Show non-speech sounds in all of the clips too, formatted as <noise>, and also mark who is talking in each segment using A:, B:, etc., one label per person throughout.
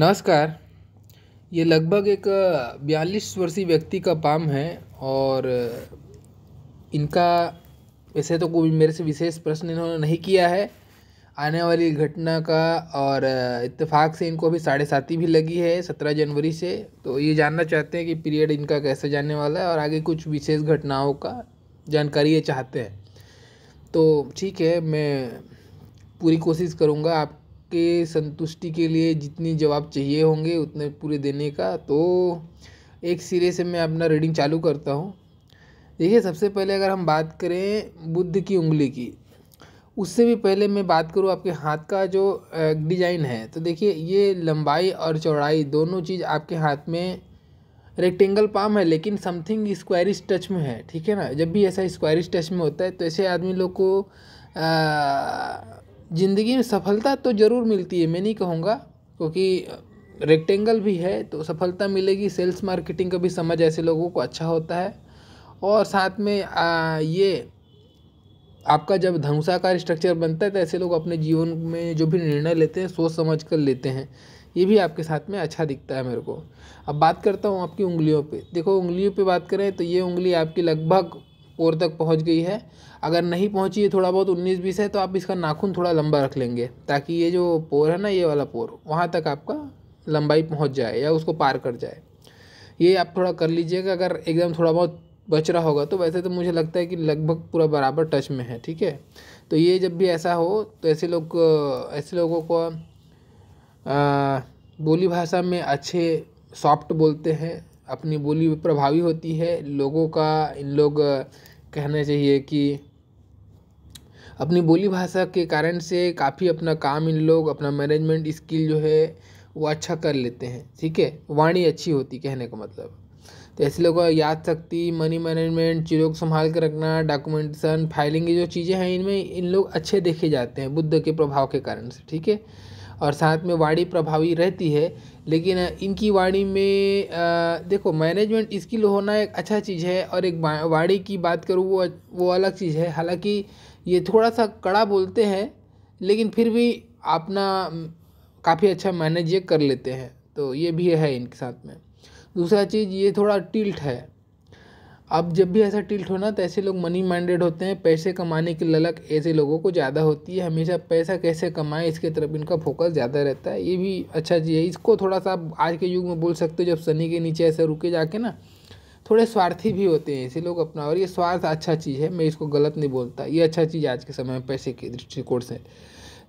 A: नमस्कार ये लगभग एक बयालीस वर्षीय व्यक्ति का पाम है और इनका वैसे तो कोई मेरे से विशेष प्रश्न इन्होंने नहीं किया है आने वाली घटना का और इत्तेफाक से इनको अभी साढ़े साती भी लगी है सत्रह जनवरी से तो ये जानना चाहते हैं कि पीरियड इनका कैसे जाने वाला है और आगे कुछ विशेष घटनाओं का जानकारी ये चाहते हैं तो ठीक है मैं पूरी कोशिश करूँगा आप के संतुष्टि के लिए जितनी जवाब चाहिए होंगे उतने पूरे देने का तो एक सिरे से मैं अपना रीडिंग चालू करता हूँ देखिए सबसे पहले अगर हम बात करें बुद्ध की उंगली की उससे भी पहले मैं बात करूँ आपके हाथ का जो डिज़ाइन है तो देखिए ये लंबाई और चौड़ाई दोनों चीज़ आपके हाथ में रेक्टेंगल पाम है लेकिन समथिंग स्क्वायरिश टच में है ठीक है ना जब भी ऐसा स्क्वायरिश टच में होता है तो ऐसे आदमी लोग को आ, ज़िंदगी में सफलता तो ज़रूर मिलती है मैं नहीं कहूँगा क्योंकि रेक्टेंगल भी है तो सफलता मिलेगी सेल्स मार्केटिंग का भी समझ ऐसे लोगों को अच्छा होता है और साथ में आ, ये आपका जब धनुषाकार स्ट्रक्चर बनता है तो ऐसे लोग अपने जीवन में जो भी निर्णय लेते हैं सोच समझ कर लेते हैं ये भी आपके साथ में अच्छा दिखता है मेरे को अब बात करता हूँ आपकी उंगलियों पे देखो उंगलियों पे बात करें तो ये उंगली आपकी लगभग और तक पहुँच गई है अगर नहीं पहुँची है थोड़ा बहुत उन्नीस बीस है तो आप इसका नाखून थोड़ा लंबा रख लेंगे ताकि ये जो पोर है ना ये वाला पोर वहाँ तक आपका लंबाई पहुँच जाए या उसको पार कर जाए ये आप थोड़ा कर लीजिएगा अगर एकदम थोड़ा बहुत बच रहा होगा तो वैसे तो मुझे लगता है कि लगभग पूरा बराबर टच में है ठीक है तो ये जब भी ऐसा हो तो ऐसे लोग ऐसे लोगों को बोली भाषा में अच्छे सॉफ्ट बोलते हैं अपनी बोली प्रभावी होती है लोगों का इन लोग कहना चाहिए कि अपनी बोली भाषा के कारण से काफ़ी अपना काम इन लोग अपना मैनेजमेंट स्किल जो है वो अच्छा कर लेते हैं ठीक है वाणी अच्छी होती कहने का मतलब तो ऐसे लोगों का याद शक्ति मनी मैनेजमेंट चीज़ों को संभाल के रखना डॉक्यूमेंटेशन फाइलिंग ये जो चीज़ें हैं इनमें इन लोग अच्छे देखे जाते हैं बुद्ध के प्रभाव के कारण से ठीक है और साथ में वाणी प्रभावी रहती है लेकिन इनकी वाणी में आ, देखो मैनेजमेंट स्किल होना एक अच्छा चीज़ है और एक वाणी की बात करूँ वो वो अलग चीज़ है हालांकि ये थोड़ा सा कड़ा बोलते हैं लेकिन फिर भी अपना काफ़ी अच्छा मैनेज ये कर लेते हैं तो ये भी है इनके साथ में दूसरा चीज़ ये थोड़ा टिल्ट है अब जब भी ऐसा टिल्ट होना तो ऐसे लोग मनी माइंडेड होते हैं पैसे कमाने की ललक ऐसे लोगों को ज़्यादा होती है हमेशा पैसा कैसे कमाएं इसके तरफ इनका फोकस ज़्यादा रहता है ये भी अच्छा चीज़ है इसको थोड़ा सा आप आज के युग में बोल सकते हो जब शनि के नीचे ऐसे रुके जाके ना थोड़े स्वार्थी भी होते हैं ऐसे लोग अपना और ये स्वार्थ अच्छा चीज़ है मैं इसको गलत नहीं बोलता ये अच्छा चीज़ आज के समय में पैसे के दृष्टिकोण से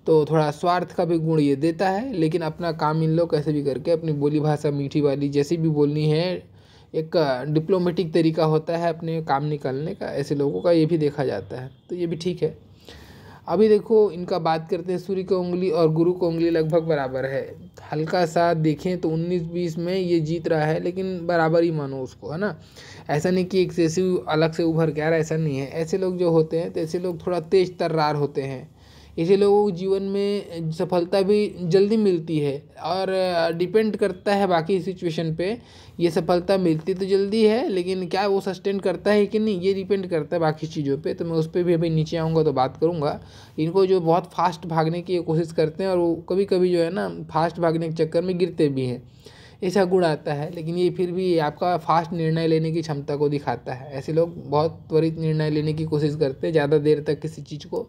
A: तो थोड़ा स्वार्थ का भी गुण ये देता है लेकिन अपना काम इन लोग कैसे भी करके अपनी बोली भाषा मीठी वाली जैसी भी बोलनी है एक डिप्लोमेटिक तरीका होता है अपने काम निकालने का ऐसे लोगों का ये भी देखा जाता है तो ये भी ठीक है अभी देखो इनका बात करते हैं सूर्य को उंगली और गुरु को उंगली लगभग बराबर है हल्का सा देखें तो 19-20 में ये जीत रहा है लेकिन बराबर ही मानो उसको है ना ऐसा नहीं कि एक्सेसिव अलग से उभर के आ रहा ऐसा नहीं है ऐसे लोग जो होते हैं तो ऐसे लोग थोड़ा तेज तर्रार होते हैं इसे लोगों को जीवन में सफलता भी जल्दी मिलती है और डिपेंड करता है बाकी सिचुएशन पे ये सफलता मिलती तो जल्दी है लेकिन क्या वो सस्टेन करता है कि नहीं ये डिपेंड करता है बाकी चीज़ों पे तो मैं उस पर भी अभी नीचे आऊँगा तो बात करूँगा इनको जो बहुत फास्ट भागने की कोशिश करते हैं और वो कभी कभी जो है ना फास्ट भागने के चक्कर में गिरते भी हैं ऐसा गुण आता है लेकिन ये फिर भी आपका फास्ट निर्णय लेने की क्षमता को दिखाता है ऐसे लोग बहुत त्वरित निर्णय लेने की कोशिश करते हैं ज़्यादा देर तक किसी चीज़ को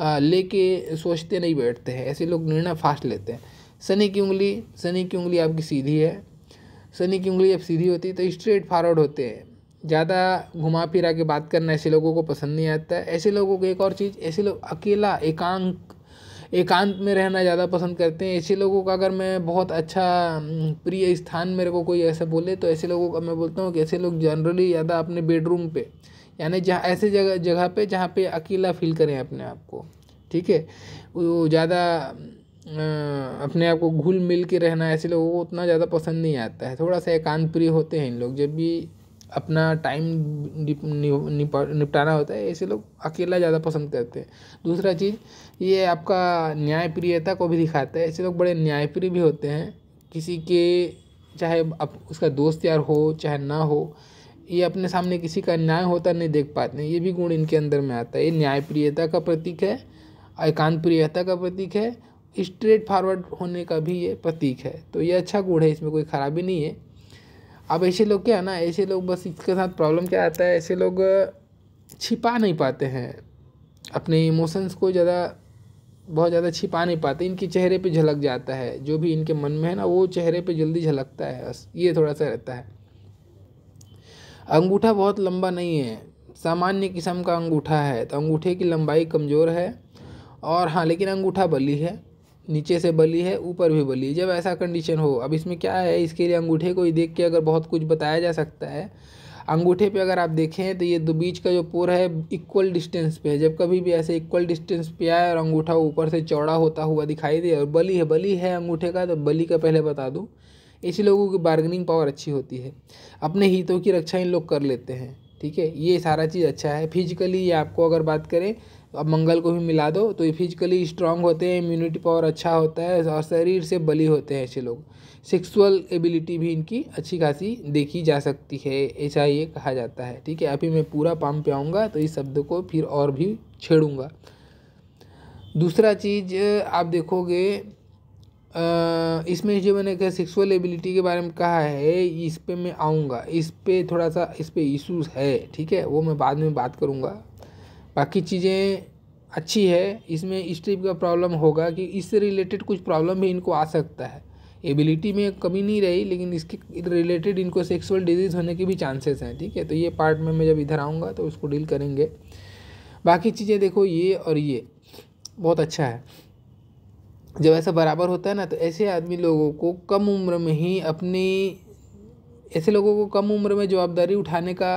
A: लेके सोचते नहीं बैठते हैं ऐसे लोग निर्णय फास्ट लेते हैं शनि की उंगली शनि की उंगली आपकी सीधी है शनि की उंगली जब सीधी होती है तो स्ट्रेट फॉरवर्ड होते हैं ज़्यादा घुमा फिरा के बात करना ऐसे लोगों को पसंद नहीं आता है ऐसे लोगों को एक और चीज़ ऐसे लोग अकेला एकांक एकांत में रहना ज़्यादा पसंद करते हैं ऐसे लोगों का अगर मैं बहुत अच्छा प्रिय स्थान मेरे को कोई ऐसा बोले तो ऐसे लोगों का मैं बोलता हूँ कि ऐसे लोग जनरली ज़्यादा अपने बेडरूम पे यानी जहाँ ऐसे जगह जगह पे जहाँ पे अकेला फील करें अपने आप को ठीक है वो ज़्यादा अपने आप को घुल मिल के रहना ऐसे लोगों को उतना ज़्यादा पसंद नहीं आता है थोड़ा सा एकांत प्रिय होते हैं इन लोग जब भी अपना टाइम निपटाना होता है ऐसे लोग अकेला ज़्यादा पसंद करते हैं दूसरा चीज़ ये आपका न्यायप्रियता को भी दिखाता है ऐसे लोग बड़े न्यायप्रिय भी होते हैं किसी के चाहे अब उसका दोस्त यार हो चाहे ना हो ये अपने सामने किसी का न्याय होता नहीं देख पाते ये भी गुण इनके अंदर में आता है ये न्यायप्रियता का प्रतीक है एकांत प्रियता का प्रतीक है स्ट्रेट फॉरवर्ड होने का भी ये प्रतीक है तो ये अच्छा गुण है इसमें कोई खराबी नहीं है अब ऐसे लोग क्या है ना ऐसे लोग बस इसके साथ प्रॉब्लम क्या आता है ऐसे लोग छिपा नहीं पाते हैं अपने इमोशंस को ज़्यादा बहुत ज़्यादा छिपा नहीं पाते इनके चेहरे पे झलक जाता है जो भी इनके मन में है ना वो चेहरे पे जल्दी झलकता है बस ये थोड़ा सा रहता है अंगूठा बहुत लंबा नहीं है सामान्य किस्म का अंगूठा है तो अंगूठे की लंबाई कमज़ोर है और हाँ लेकिन अंगूठा बली है नीचे से बली है ऊपर भी बली है जब ऐसा कंडीशन हो अब इसमें क्या है इसके लिए अंगूठे को ही देख के अगर बहुत कुछ बताया जा सकता है अंगूठे पे अगर आप देखें तो ये दो बीच का जो पोर है इक्वल डिस्टेंस पे है जब कभी भी ऐसे इक्वल डिस्टेंस पे आए और अंगूठा ऊपर से चौड़ा होता हुआ दिखाई दे और बली है बली है अंगूठे का तो बली का पहले बता दूँ ऐसे लोगों की बार्गनिंग पावर अच्छी होती है अपने हितों की रक्षा इन लोग कर लेते हैं ठीक है ये सारा चीज़ अच्छा है फिजिकली ये आपको अगर बात करें अब मंगल को भी मिला दो तो ये फिजिकली स्ट्रांग होते हैं इम्यूनिटी पावर अच्छा होता है और शरीर से बली होते हैं ऐसे लोग सेक्सुअल एबिलिटी भी इनकी अच्छी खासी देखी जा सकती है ऐसा ये कहा जाता है ठीक है अभी मैं पूरा पाम पे आऊँगा तो इस शब्द को फिर और भी छेड़ूंगा दूसरा चीज़ आप देखोगे इसमें जो मैंने कहा सेक्सुअल एबिलिटी के बारे में कहा है इस पर मैं आऊँगा इस पर थोड़ा सा इस पर इशूज़ है ठीक है वो मैं बाद में बात करूँगा बाकी चीज़ें अच्छी है इसमें इस टाइप का प्रॉब्लम होगा कि इससे रिलेटेड कुछ प्रॉब्लम भी इनको आ सकता है एबिलिटी में कमी नहीं रही लेकिन इसके रिलेटेड इनको सेक्सुअल डिजीज़ होने के भी चांसेस हैं ठीक है तो ये पार्ट में मैं जब इधर आऊँगा तो उसको डील करेंगे बाकी चीज़ें देखो ये और ये बहुत अच्छा है जब ऐसा बराबर होता है ना तो ऐसे आदमी लोगों को कम उम्र में ही अपनी ऐसे लोगों को कम उम्र में जवाबदारी उठाने का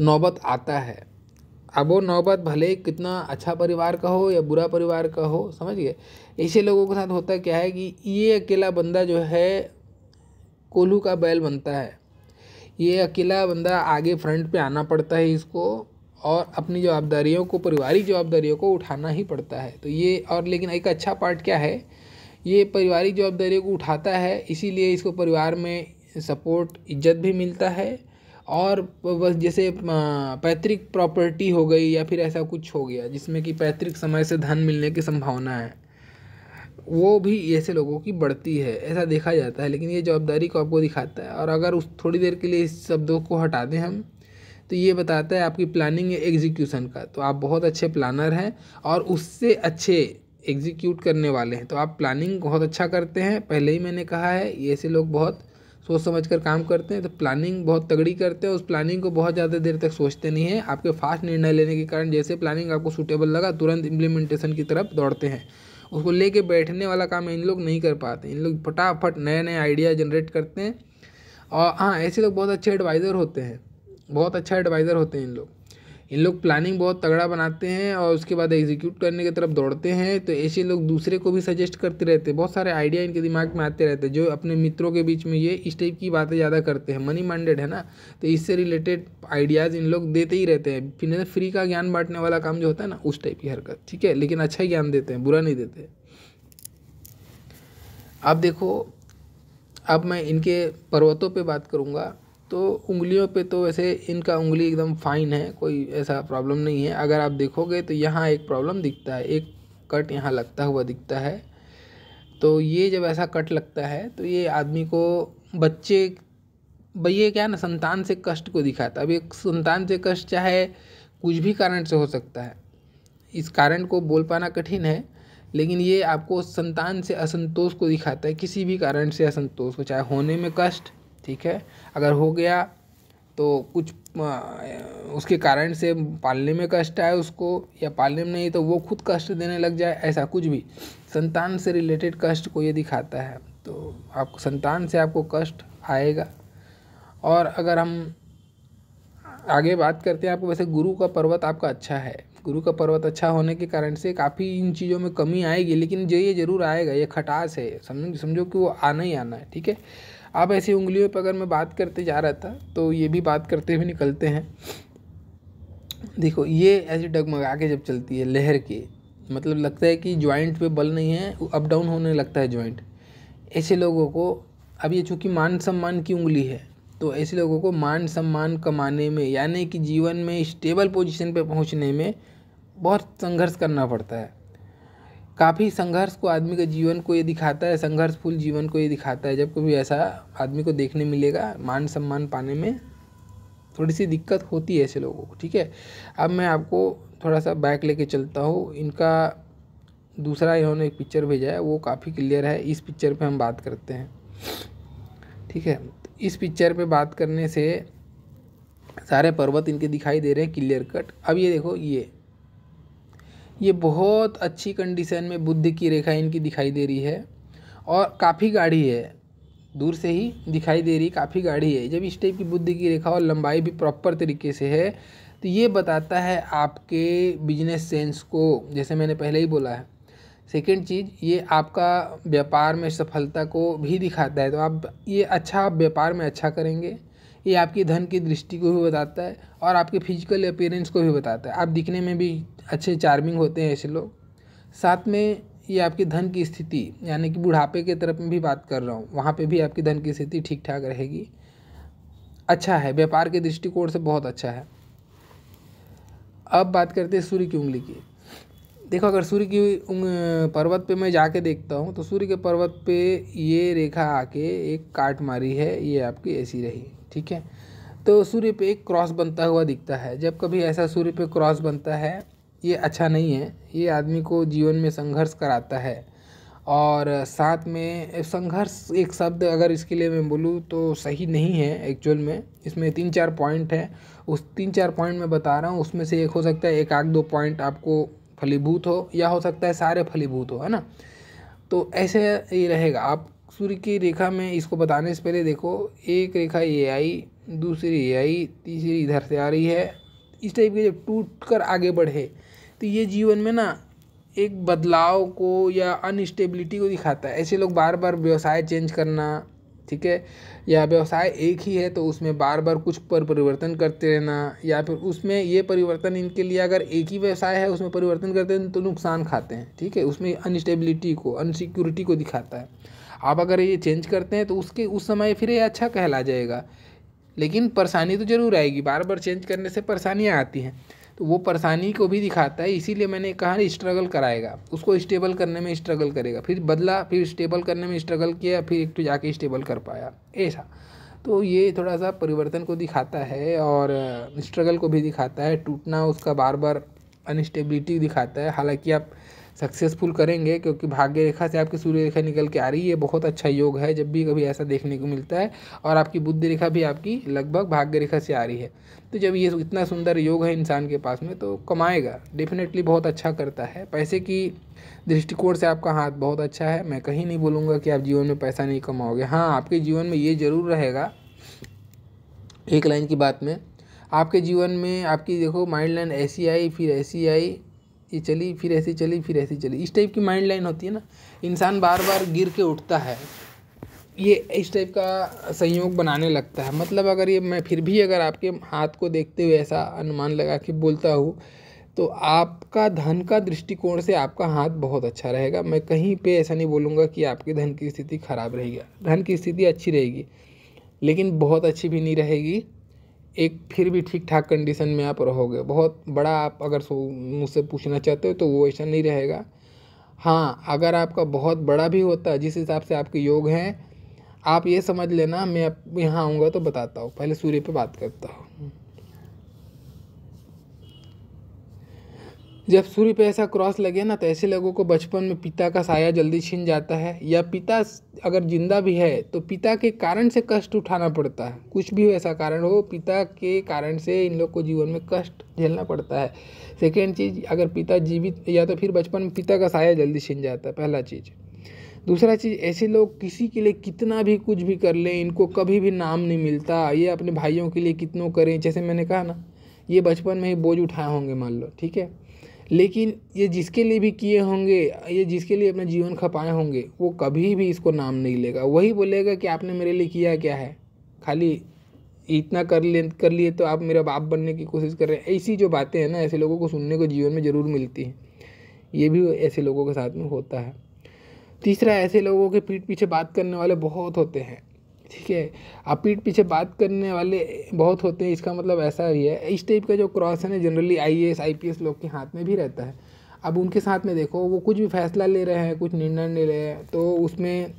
A: नौबत आता है अब वो नौबत भले कितना अच्छा परिवार का हो या बुरा परिवार का हो समझ गए ऐसे लोगों के साथ होता क्या है कि ये अकेला बंदा जो है कोल्हू का बैल बनता है ये अकेला बंदा आगे फ्रंट पे आना पड़ता है इसको और अपनी जवाबदारियों को पारिवारिक जवाबदारियों को उठाना ही पड़ता है तो ये और लेकिन एक अच्छा पार्ट क्या है ये पारिवारिक जवाबदारियों को उठाता है इसीलिए इसको परिवार में सपोर्ट इज्जत भी मिलता है और बस जैसे पैतृक प्रॉपर्टी हो गई या फिर ऐसा कुछ हो गया जिसमें कि पैतृक समय से धन मिलने की संभावना है वो भी ऐसे लोगों की बढ़ती है ऐसा देखा जाता है लेकिन ये जवाबदारी को आपको दिखाता है और अगर उस थोड़ी देर के लिए इस शब्दों को हटा दें हम तो ये बताता है आपकी प्लानिंग या एग्जीक्यूशन का तो आप बहुत अच्छे प्लानर हैं और उससे अच्छे एग्जीक्यूट करने वाले हैं तो आप प्लानिंग बहुत अच्छा करते हैं पहले ही मैंने कहा है ऐसे लोग बहुत सोच समझ कर काम करते हैं तो प्लानिंग बहुत तगड़ी करते हैं उस प्लानिंग को बहुत ज़्यादा देर तक सोचते नहीं हैं आपके फास्ट निर्णय लेने के कारण जैसे प्लानिंग आपको सूटेबल लगा तुरंत इम्प्लीमेंटेशन की तरफ दौड़ते हैं उसको लेके बैठने वाला काम इन लोग नहीं कर पाते इन लोग फटाफट नए नए आइडिया जनरेट करते हैं और हाँ ऐसे लोग बहुत अच्छे एडवाइज़र होते हैं बहुत अच्छा एडवाइज़र होते हैं इन लोग इन लोग प्लानिंग बहुत तगड़ा बनाते हैं और उसके बाद एग्जीक्यूट करने की तरफ दौड़ते हैं तो ऐसे लोग दूसरे को भी सजेस्ट करते रहते हैं बहुत सारे आइडिया इनके दिमाग में आते रहते हैं जो अपने मित्रों के बीच में ये इस टाइप की बातें ज़्यादा करते हैं मनी माइंडेड है ना तो इससे रिलेटेड आइडियाज़ इन लोग देते ही रहते हैं फिर फ्री का ज्ञान बांटने वाला काम जो होता है ना उस टाइप की हरकत ठीक है लेकिन अच्छा ही ज्ञान देते हैं बुरा नहीं देते अब देखो अब मैं इनके पर्वतों पर बात करूँगा तो उंगलियों पे तो वैसे इनका उंगली एकदम फाइन है कोई ऐसा प्रॉब्लम नहीं है अगर आप देखोगे तो यहाँ एक प्रॉब्लम दिखता है एक कट यहाँ लगता हुआ दिखता है तो ये जब ऐसा कट लगता है तो ये आदमी को बच्चे भैया क्या ना संतान से कष्ट को दिखाता अब एक संतान से कष्ट चाहे कुछ भी कारण से हो सकता है इस कारण को बोल पाना कठिन है लेकिन ये आपको संतान से असंतोष को दिखाता है किसी भी कारण से असंतोष को चाहे होने में कष्ट ठीक है अगर हो गया तो कुछ उसके कारण से पालने में कष्ट आए उसको या पालने में नहीं तो वो खुद कष्ट देने लग जाए ऐसा कुछ भी संतान से रिलेटेड कष्ट को ये दिखाता है तो आपको संतान से आपको कष्ट आएगा और अगर हम आगे बात करते हैं आपको वैसे गुरु का पर्वत आपका अच्छा है गुरु का पर्वत अच्छा होने के कारण से काफ़ी इन चीज़ों में कमी आएगी लेकिन जो ये ज़रूर आएगा ये खटास है समझ समझो कि वो आना ही आना है ठीक है अब ऐसी उंगलियों पर अगर मैं बात करते जा रहा था तो ये भी बात करते हुए निकलते हैं देखो ये ऐसे डगमगा के जब चलती है लहर के मतलब लगता है कि जॉइंट पे बल नहीं है अप डाउन होने लगता है जॉइंट ऐसे लोगों को अब ये चूँकि मान सम्मान की उंगली है तो ऐसे लोगों को मान सम्मान कमाने में यानी कि जीवन में स्टेबल पोजीशन पे पहुंचने में बहुत संघर्ष करना पड़ता है काफ़ी संघर्ष को आदमी के जीवन को ये दिखाता है संघर्षफुल जीवन को ये दिखाता है जब कभी ऐसा आदमी को देखने मिलेगा मान सम्मान पाने में थोड़ी सी दिक्कत होती है ऐसे लोगों को ठीक है अब मैं आपको थोड़ा सा बैक लेके चलता हूँ इनका दूसरा इन्होंने एक पिक्चर भेजा है वो काफ़ी क्लियर है इस पिक्चर पे हम बात करते हैं ठीक है इस पिक्चर पे बात करने से सारे पर्वत इनके दिखाई दे रहे हैं क्लियर कट अब ये देखो ये ये बहुत अच्छी कंडीशन में बुद्ध की रेखा इनकी दिखाई दे रही है और काफ़ी गाढ़ी है दूर से ही दिखाई दे रही काफ़ी गाढ़ी है जब इस टाइप की बुद्ध की रेखा और लंबाई भी प्रॉपर तरीके से है तो ये बताता है आपके बिजनेस सेंस को जैसे मैंने पहले ही बोला है सेकेंड चीज़ ये आपका व्यापार में सफलता को भी दिखाता है तो आप ये अच्छा आप व्यापार में अच्छा करेंगे ये आपकी धन की दृष्टि को भी बताता है और आपके फिजिकल अपेयरेंस को भी बताता है आप दिखने में भी अच्छे चार्मिंग होते हैं ऐसे लोग साथ में ये आपकी धन की स्थिति यानी कि बुढ़ापे के तरफ में भी बात कर रहा हूँ वहाँ पे भी आपकी धन की स्थिति ठीक ठाक रहेगी अच्छा है व्यापार के दृष्टिकोण से बहुत अच्छा है अब बात करते हैं सूर्य की उंगली की देखो अगर सूर्य की पर्वत पे मैं जाके देखता हूँ तो सूर्य के पर्वत पे ये रेखा आके एक काट मारी है ये आपकी ऐसी रही ठीक है तो सूर्य पे एक क्रॉस बनता हुआ दिखता है जब कभी ऐसा सूर्य पे क्रॉस बनता है ये अच्छा नहीं है ये आदमी को जीवन में संघर्ष कराता है और साथ में संघर्ष एक शब्द अगर इसके लिए मैं बोलूँ तो सही नहीं है एक्चुअल में इसमें तीन चार पॉइंट है उस तीन चार पॉइंट मैं बता रहा हूँ उसमें से एक हो सकता है एक आध दो पॉइंट आपको फलीभूत हो या हो सकता है सारे फलीभूत हो है ना तो ऐसे ही रहेगा आप सूर्य की रेखा में इसको बताने से पहले देखो एक रेखा ये आई दूसरी ये आई तीसरी इधर से आ रही है इस टाइप के जब टूट कर आगे बढ़े तो ये जीवन में ना एक बदलाव को या अनस्टेबिलिटी को दिखाता है ऐसे लोग बार बार व्यवसाय चेंज करना ठीक है या व्यवसाय एक ही है तो उसमें बार बार कुछ पर परिवर्तन करते रहना या फिर उसमें ये परिवर्तन इनके लिए अगर एक ही व्यवसाय है उसमें परिवर्तन करते हैं तो नुकसान खाते हैं ठीक है उसमें अनस्टेबिलिटी को अनसिक्योरिटी को दिखाता है आप अगर ये चेंज करते हैं तो उसके उस समय फिर ये अच्छा कहला जाएगा लेकिन परेशानी तो ज़रूर आएगी बार बार चेंज करने से परेशानियाँ आती हैं तो वो परेशानी को भी दिखाता है इसीलिए मैंने कहा स्ट्रगल कराएगा उसको स्टेबल करने में स्ट्रगल करेगा फिर बदला फिर स्टेबल करने में स्ट्रगल किया फिर एक तो जाके स्टेबल कर पाया ऐसा तो ये थोड़ा सा परिवर्तन को दिखाता है और स्ट्रगल को भी दिखाता है टूटना उसका बार बार अनस्टेबिलिटी दिखाता है हालांकि आप सक्सेसफुल करेंगे क्योंकि भाग्य रेखा से आपकी सूर्य रेखा निकल के आ रही है बहुत अच्छा योग है जब भी कभी ऐसा देखने को मिलता है और आपकी बुद्धि रेखा भी आपकी लगभग भाग्य रेखा से आ रही है तो जब ये इतना सुंदर योग है इंसान के पास में तो कमाएगा डेफिनेटली बहुत अच्छा करता है पैसे की दृष्टिकोण से आपका हाथ बहुत अच्छा है मैं कहीं नहीं बोलूँगा कि आप जीवन में पैसा नहीं कमाओगे हाँ आपके जीवन में ये ज़रूर रहेगा एक लाइन की बात में आपके जीवन में आपकी देखो माइंड लाइन ऐसी आई फिर ऐसी आई ये चली फिर ऐसी चली फिर ऐसी चली इस टाइप की माइंड लाइन होती है ना इंसान बार बार गिर के उठता है ये इस टाइप का संयोग बनाने लगता है मतलब अगर ये मैं फिर भी अगर आपके हाथ को देखते हुए ऐसा अनुमान लगा के बोलता हूँ तो आपका धन का दृष्टिकोण से आपका हाथ बहुत अच्छा रहेगा मैं कहीं पे ऐसा नहीं बोलूँगा कि आपके धन की स्थिति खराब रहेगी धन की स्थिति अच्छी रहेगी लेकिन बहुत अच्छी भी नहीं रहेगी एक फिर भी ठीक ठाक कंडीशन में आप रहोगे बहुत बड़ा आप अगर मुझसे पूछना चाहते हो तो वो ऐसा नहीं रहेगा हाँ अगर आपका बहुत बड़ा भी होता है जिस हिसाब से आपके योग हैं आप ये समझ लेना मैं यहाँ आऊँगा तो बताता हूँ पहले सूर्य पे बात करता हूँ जब सूर्य पे ऐसा क्रॉस लगे ना तो ऐसे लोगों को बचपन में पिता का साया जल्दी छिन जाता है या पिता अगर जिंदा भी है तो पिता के कारण से कष्ट उठाना पड़ता है कुछ भी ऐसा कारण हो पिता के कारण से इन लोग को जीवन में कष्ट झेलना पड़ता है सेकेंड चीज़ अगर पिता जीवित या तो फिर बचपन में पिता का साया जल्दी छिन जाता है पहला चीज़ दूसरा चीज़ ऐसे लोग किसी के लिए कितना भी कुछ भी कर लें इनको कभी भी नाम नहीं मिलता ये अपने भाइयों के लिए कितनों करें जैसे मैंने कहा ना ये बचपन में ही बोझ उठाए होंगे मान लो ठीक है लेकिन ये जिसके लिए भी किए होंगे ये जिसके लिए अपना जीवन खपाए होंगे वो कभी भी इसको नाम नहीं लेगा वही बोलेगा कि आपने मेरे लिए किया क्या है खाली इतना कर ले कर लिए तो आप मेरा बाप बनने की कोशिश कर रहे हैं ऐसी जो बातें हैं ना ऐसे लोगों को सुनने को जीवन में ज़रूर मिलती हैं ये भी ऐसे लोगों के साथ में होता है तीसरा ऐसे लोगों के पीठ पीछे बात करने वाले बहुत होते हैं ठीक है आप पीठ पीछे बात करने वाले बहुत होते हैं इसका मतलब ऐसा ही है इस टाइप का जो क्रॉस है ना generally I S I P S लोग के हाथ में भी रहता है अब उनके साथ में देखो वो कुछ भी फैसला ले रहे हैं कुछ निर्णय ले रहे हैं तो उसमें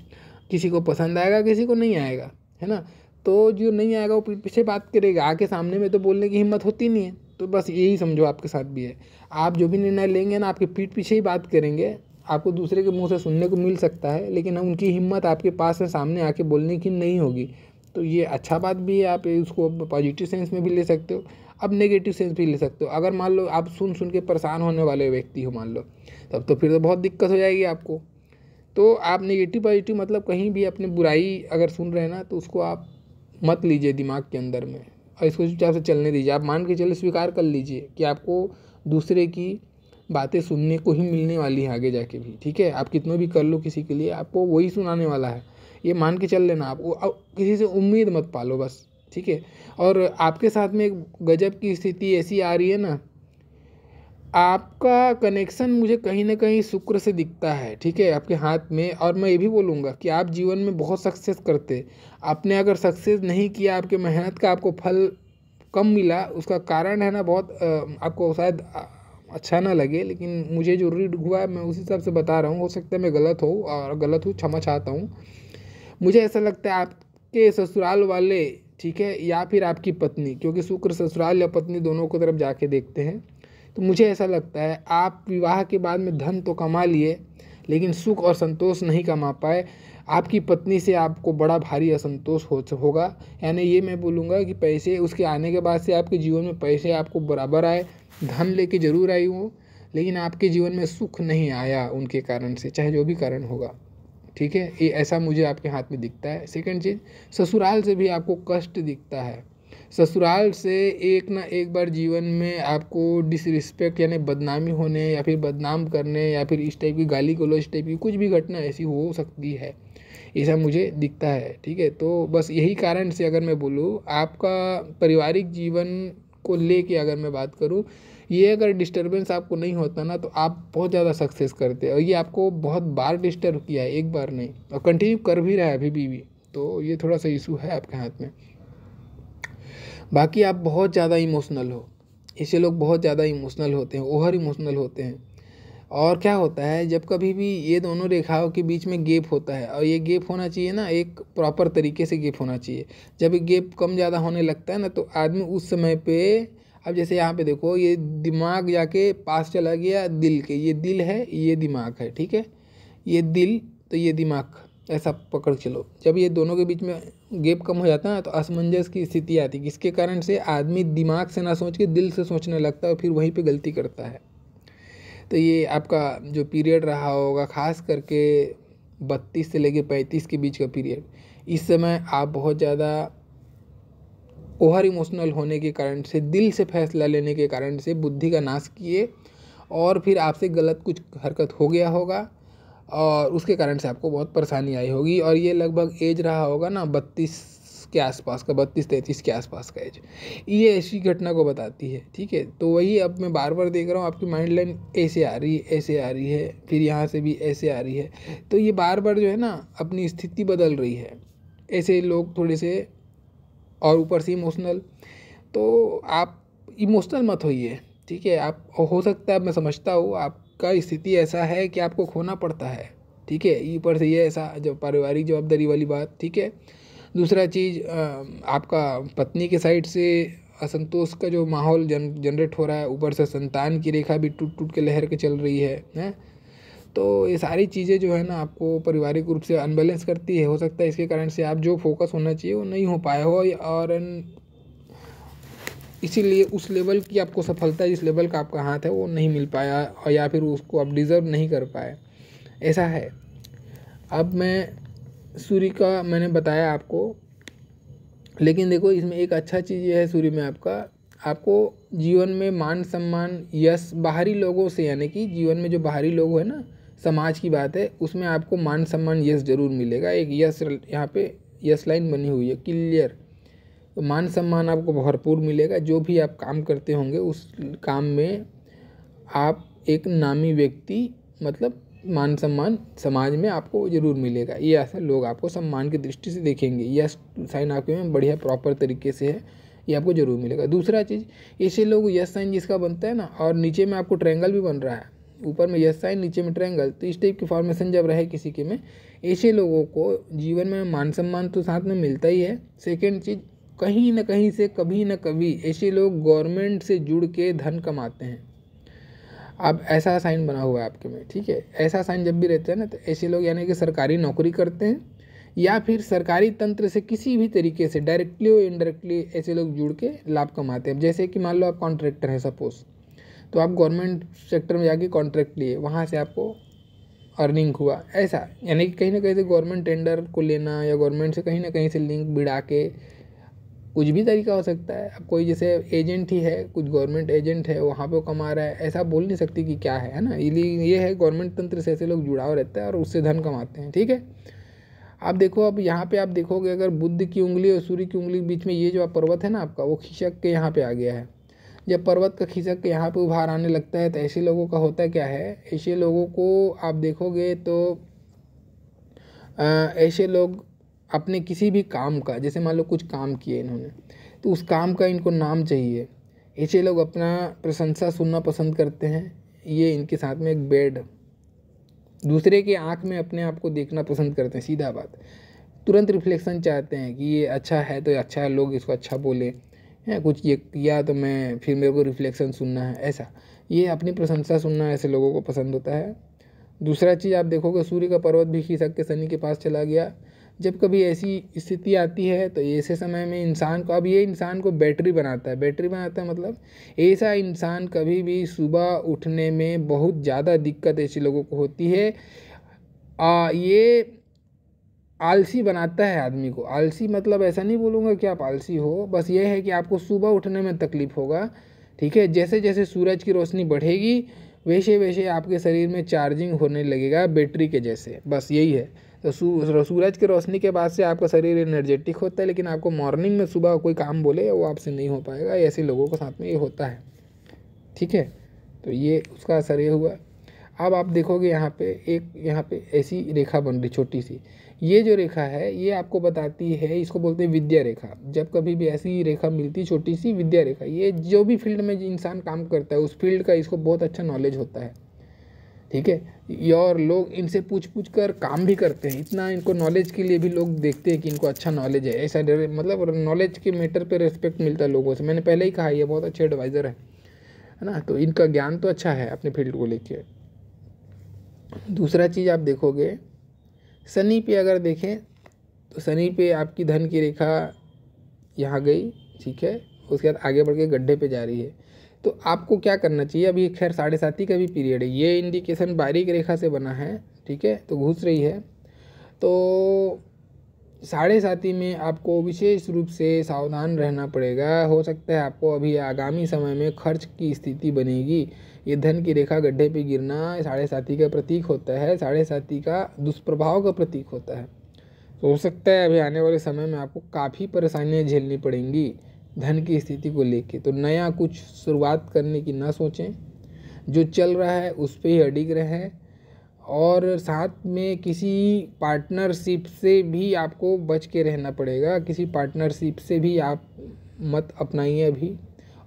A: किसी को पसंद आएगा किसी को नहीं आएगा है ना तो जो नहीं आएगा वो पीठ पीछे बात करेगा आके सामने में तो बोलने की हिम्मत होती नहीं है तो बस यही समझो आपके साथ भी है आप जो भी निर्णय लेंगे ना आपके पीठ पीछे ही बात करेंगे आपको दूसरे के मुंह से सुनने को मिल सकता है लेकिन उनकी हिम्मत आपके पास में सामने आके बोलने की नहीं होगी तो ये अच्छा बात भी है आप इसको पॉजिटिव सेंस में भी ले सकते हो अब नेगेटिव सेंस भी ले सकते हो अगर मान लो आप सुन सुन के परेशान होने वाले व्यक्ति हो मान लो तब तो फिर तो बहुत दिक्कत हो जाएगी आपको तो आप नेगेटिव पॉजिटिव मतलब कहीं भी अपनी बुराई अगर सुन रहे हैं ना तो उसको आप मत लीजिए दिमाग के अंदर में और इसको चुपचाप से चलने दीजिए आप मान के चलो स्वीकार कर लीजिए कि आपको दूसरे की बातें सुनने को ही मिलने वाली हैं आगे जाके भी ठीक है आप कितना भी कर लो किसी के लिए आपको वही सुनाने वाला है ये मान के चल लेना आप किसी से उम्मीद मत पालो बस ठीक है और आपके साथ में एक गजब की स्थिति ऐसी आ रही है ना आपका कनेक्शन मुझे कहीं ना कहीं शुक्र से दिखता है ठीक है आपके हाथ में और मैं ये भी बोलूँगा कि आप जीवन में बहुत सक्सेस करते आपने अगर सक्सेस नहीं किया आपके मेहनत का आपको फल कम मिला उसका कारण है ना बहुत आपको शायद अच्छा ना लगे लेकिन मुझे जो रीड हुआ है मैं उस हिसाब से बता रहा हूँ हो सकता है मैं गलत हूँ और गलत हूँ क्षमा चाहता हूँ मुझे ऐसा लगता है आपके ससुराल वाले ठीक है या फिर आपकी पत्नी क्योंकि शुक्र ससुराल या पत्नी दोनों की तरफ जाके देखते हैं तो मुझे ऐसा लगता है आप विवाह के बाद में धन तो कमा लिए लेकिन सुख और संतोष नहीं कमा पाए आपकी पत्नी से आपको बड़ा भारी असंतोष हो होगा यानी ये मैं बोलूँगा कि पैसे उसके आने के बाद से आपके जीवन में पैसे आपको बराबर आए धन लेके जरूर आई हो लेकिन आपके जीवन में सुख नहीं आया उनके कारण से चाहे जो भी कारण होगा ठीक है ये ऐसा मुझे आपके हाथ में दिखता है सेकंड चीज़ ससुराल से भी आपको कष्ट दिखता है ससुराल से एक ना एक बार जीवन में आपको डिसरिस्पेक्ट यानी बदनामी होने या फिर बदनाम करने या फिर इस टाइप की गाली गलो इस टाइप की कुछ भी घटना ऐसी हो सकती है ऐसा मुझे दिखता है ठीक है तो बस यही कारण से अगर मैं बोलूँ आपका पारिवारिक जीवन को लेके अगर मैं बात करूँ ये अगर डिस्टर्बेंस आपको नहीं होता ना तो आप बहुत ज़्यादा सक्सेस करते और ये आपको बहुत बार डिस्टर्ब किया है एक बार नहीं और कंटिन्यू कर भी रहा है अभी भी, भी तो ये थोड़ा सा इशू है आपके हाथ में बाकी आप बहुत ज़्यादा इमोशनल हो ऐसे लोग बहुत ज़्यादा इमोशनल होते हैं ओवर इमोशनल होते हैं और क्या होता है जब कभी भी ये दोनों रेखाओं के बीच में गेप होता है और ये गेप होना चाहिए ना एक प्रॉपर तरीके से गेप होना चाहिए जब गेप कम ज़्यादा होने लगता है ना तो आदमी उस समय पे अब जैसे यहाँ पे देखो ये दिमाग जाके पास चला गया दिल के ये दिल है ये दिमाग है ठीक है ये दिल तो ये दिमाग ऐसा पकड़ चलो जब ये दोनों के बीच में गेप कम हो जाता है ना तो असमंजस की स्थिति आती है जिसके कारण से आदमी दिमाग से ना सोच के दिल से सोचने लगता है और फिर वहीं पर गलती करता है तो ये आपका जो पीरियड रहा होगा ख़ास करके बत्तीस से लेके पैंतीस के बीच का पीरियड इस समय आप बहुत ज़्यादा ओवर इमोशनल होने के कारण से दिल से फैसला लेने के कारण से बुद्धि का नाश किए और फिर आपसे गलत कुछ हरकत हो गया होगा और उसके कारण से आपको बहुत परेशानी आई होगी और ये लगभग एज रहा होगा ना बत्तीस के आसपास का बत्तीस तैंतीस के आसपास का एज ये ऐसी घटना को बताती है ठीक है तो वही अब मैं बार बार देख रहा हूँ आपकी माइंड लाइन ऐसे आ रही है ऐसे आ रही है फिर यहाँ से भी ऐसे आ रही है तो ये बार बार जो है ना अपनी स्थिति बदल रही है ऐसे लोग थोड़े से और ऊपर से इमोशनल तो आप इमोशनल मत होइए ठीक है आप हो सकता है मैं समझता हूँ आपका स्थिति ऐसा है कि आपको खोना पड़ता है ठीक है ऊपर से ये ऐसा जब पारिवारिक जवाबदारी वाली बात ठीक है दूसरा चीज़ आपका पत्नी के साइड से असंतोष का जो माहौल जन जनरेट हो रहा है ऊपर से संतान की रेखा भी टूट टूट के लहर के चल रही है हैं तो ये सारी चीज़ें जो है ना आपको पारिवारिक रूप से अनबैलेंस करती है हो सकता है इसके कारण से आप जो फोकस होना चाहिए वो नहीं हो पाया हो और इसीलिए उस लेवल की आपको सफलता जिस लेवल का आपका हाथ है वो नहीं मिल पाया और या फिर उसको आप डिज़र्व नहीं कर पाए ऐसा है अब मैं सूर्य का मैंने बताया आपको लेकिन देखो इसमें एक अच्छा चीज़ यह है सूर्य में आपका आपको जीवन में मान सम्मान यश बाहरी लोगों से यानी कि जीवन में जो बाहरी लोग हैं ना समाज की बात है उसमें आपको मान सम्मान यश ज़रूर मिलेगा एक यश यहाँ पे यश लाइन बनी हुई है क्लियर तो मान सम्मान आपको भरपूर मिलेगा जो भी आप काम करते होंगे उस काम में आप एक नामी व्यक्ति मतलब मान सम्मान समाज में आपको ज़रूर मिलेगा ये ऐसा लोग आपको सम्मान की दृष्टि से देखेंगे यह साइन आपके में बढ़िया प्रॉपर तरीके से है ये आपको ज़रूर मिलेगा दूसरा चीज़ ऐसे लोग यस साइन जिसका बनता है ना और नीचे में आपको ट्रैंगल भी बन रहा है ऊपर में यस साइन नीचे में ट्रैंगल तो इस टाइप की फॉर्मेशन जब रहे किसी के में ऐसे लोगों को जीवन में मान सम्मान तो साथ में मिलता ही है सेकेंड चीज़ कहीं ना कहीं से कभी ना कभी ऐसे लोग गवर्नमेंट से जुड़ के धन कमाते हैं अब ऐसा साइन बना हुआ है आपके में ठीक है ऐसा साइन जब भी रहता है ना तो ऐसे लोग यानी कि सरकारी नौकरी करते हैं या फिर सरकारी तंत्र से किसी भी तरीके से डायरेक्टली और इनडायरेक्टली ऐसे लोग जुड़ के लाभ कमाते हैं जैसे कि मान लो आप कॉन्ट्रैक्टर हैं सपोज़ तो आप गवर्नमेंट सेक्टर में जाके कॉन्ट्रैक्ट लिए वहाँ से आपको अर्निंग हुआ ऐसा यानी कि कहीं ना कहीं से गवर्नमेंट टेंडर को लेना या गवर्नमेंट से कहीं ना कहीं से लिंक बिड़ा के कुछ भी तरीका हो सकता है अब कोई जैसे एजेंट ही है कुछ गवर्नमेंट एजेंट है वहाँ पे कमा रहा है ऐसा बोल नहीं सकती कि क्या है है ना इसलिए ये है गवर्नमेंट तंत्र से ऐसे लोग जुड़ाव रहता है और उससे धन कमाते हैं ठीक है आप देखो अब यहाँ पे आप देखोगे अगर बुद्ध की उंगली और सूर्य की उंगली के बीच में ये जो पर्वत है ना आपका वो खिसक के यहाँ पे आ गया है जब पर्वत का खिसक के यहाँ पे उभार आने लगता है तो ऐसे लोगों का होता क्या है ऐसे लोगों को आप देखोगे तो ऐसे लोग अपने किसी भी काम का जैसे मान लो कुछ काम किए इन्होंने तो उस काम का इनको नाम चाहिए ऐसे लोग अपना प्रशंसा सुनना पसंद करते हैं ये इनके साथ में एक बेड दूसरे के आँख में अपने आप को देखना पसंद करते हैं सीधा बात तुरंत रिफ्लेक्शन चाहते हैं कि ये अच्छा है तो अच्छा है लोग इसको अच्छा बोले है कुछ ये किया तो मैं फिर मेरे को रिफ्लेक्शन सुनना है ऐसा ये अपनी प्रशंसा सुनना ऐसे लोगों को पसंद होता है दूसरा चीज़ आप देखोगे सूर्य का पर्वत भी खिसक के शनि के पास चला गया जब कभी ऐसी स्थिति आती है तो ऐसे समय में इंसान को अब ये इंसान को बैटरी बनाता है बैटरी बनाता है मतलब ऐसा इंसान कभी भी सुबह उठने में बहुत ज़्यादा दिक्कत ऐसे लोगों को होती है आ, ये आलसी बनाता है आदमी को आलसी मतलब ऐसा नहीं बोलूँगा कि आप आलसी हो बस ये है कि आपको सुबह उठने में तकलीफ़ होगा ठीक है जैसे जैसे सूरज की रोशनी बढ़ेगी वैसे वैसे आपके शरीर में चार्जिंग होने लगेगा बैटरी के जैसे बस यही है सूरज की रोशनी के बाद से आपका शरीर एनर्जेटिक होता है लेकिन आपको मॉर्निंग में सुबह कोई काम बोले वो आपसे नहीं हो पाएगा ऐसे लोगों के साथ में ये होता है ठीक है तो ये उसका असर ये हुआ अब आप देखोगे यहाँ पे एक यहाँ पे ऐसी रेखा बन रही छोटी सी ये जो रेखा है ये आपको बताती है इसको बोलते हैं विद्या रेखा जब कभी भी ऐसी रेखा मिलती छोटी सी विद्या रेखा ये जो भी फील्ड में इंसान काम करता है उस फील्ड का इसको बहुत अच्छा नॉलेज होता है ठीक है और लोग इनसे पूछ पूछ कर काम भी करते हैं इतना इनको नॉलेज के लिए भी लोग देखते हैं कि इनको अच्छा नॉलेज है ऐसा मतलब नॉलेज के मैटर पे रेस्पेक्ट मिलता है लोगों से मैंने पहले ही कहा ये बहुत अच्छे एडवाइज़र है है ना तो इनका ज्ञान तो अच्छा है अपने फील्ड को लेकर दूसरा चीज़ आप देखोगे शनि पे अगर देखें तो शनि पे आपकी धन की रेखा यहाँ गई ठीक है उसके बाद आगे बढ़ के गड्ढे पे जा रही है तो आपको क्या करना चाहिए अभी खैर साढ़े सात ही का भी पीरियड है ये इंडिकेशन बारीक रेखा से बना है ठीक है तो घुस रही है तो साढ़े साथी में आपको विशेष रूप से सावधान रहना पड़ेगा हो सकता है आपको अभी आगामी समय में खर्च की स्थिति बनेगी ये धन की रेखा गड्ढे पे गिरना साढ़े साथी का प्रतीक होता है साढ़े साथी का दुष्प्रभाव का प्रतीक होता है तो हो सकता है अभी आने वाले समय में आपको काफ़ी परेशानियाँ झेलनी पड़ेंगी धन की स्थिति को लेके तो नया कुछ शुरुआत करने की ना सोचें जो चल रहा है उस पर ही अडिग रहें और साथ में किसी पार्टनरशिप से भी आपको बच के रहना पड़ेगा किसी पार्टनरशिप से भी आप मत अपनाइए अभी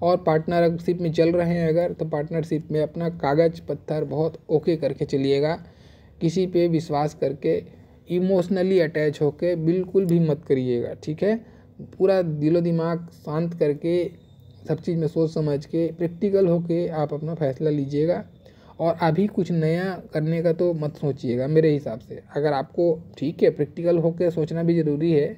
A: और पार्टनरशिप में चल रहे हैं अगर तो पार्टनरशिप में अपना कागज पत्थर बहुत ओके करके चलिएगा किसी पे विश्वास करके इमोशनली अटैच होकर बिल्कुल भी मत करिएगा ठीक है पूरा दिलो दिमाग शांत करके सब चीज़ में सोच समझ के प्रैक्टिकल होके आप अपना फैसला लीजिएगा और अभी कुछ नया करने का तो मत सोचिएगा मेरे हिसाब से अगर आपको ठीक है प्रैक्टिकल होकर सोचना भी ज़रूरी है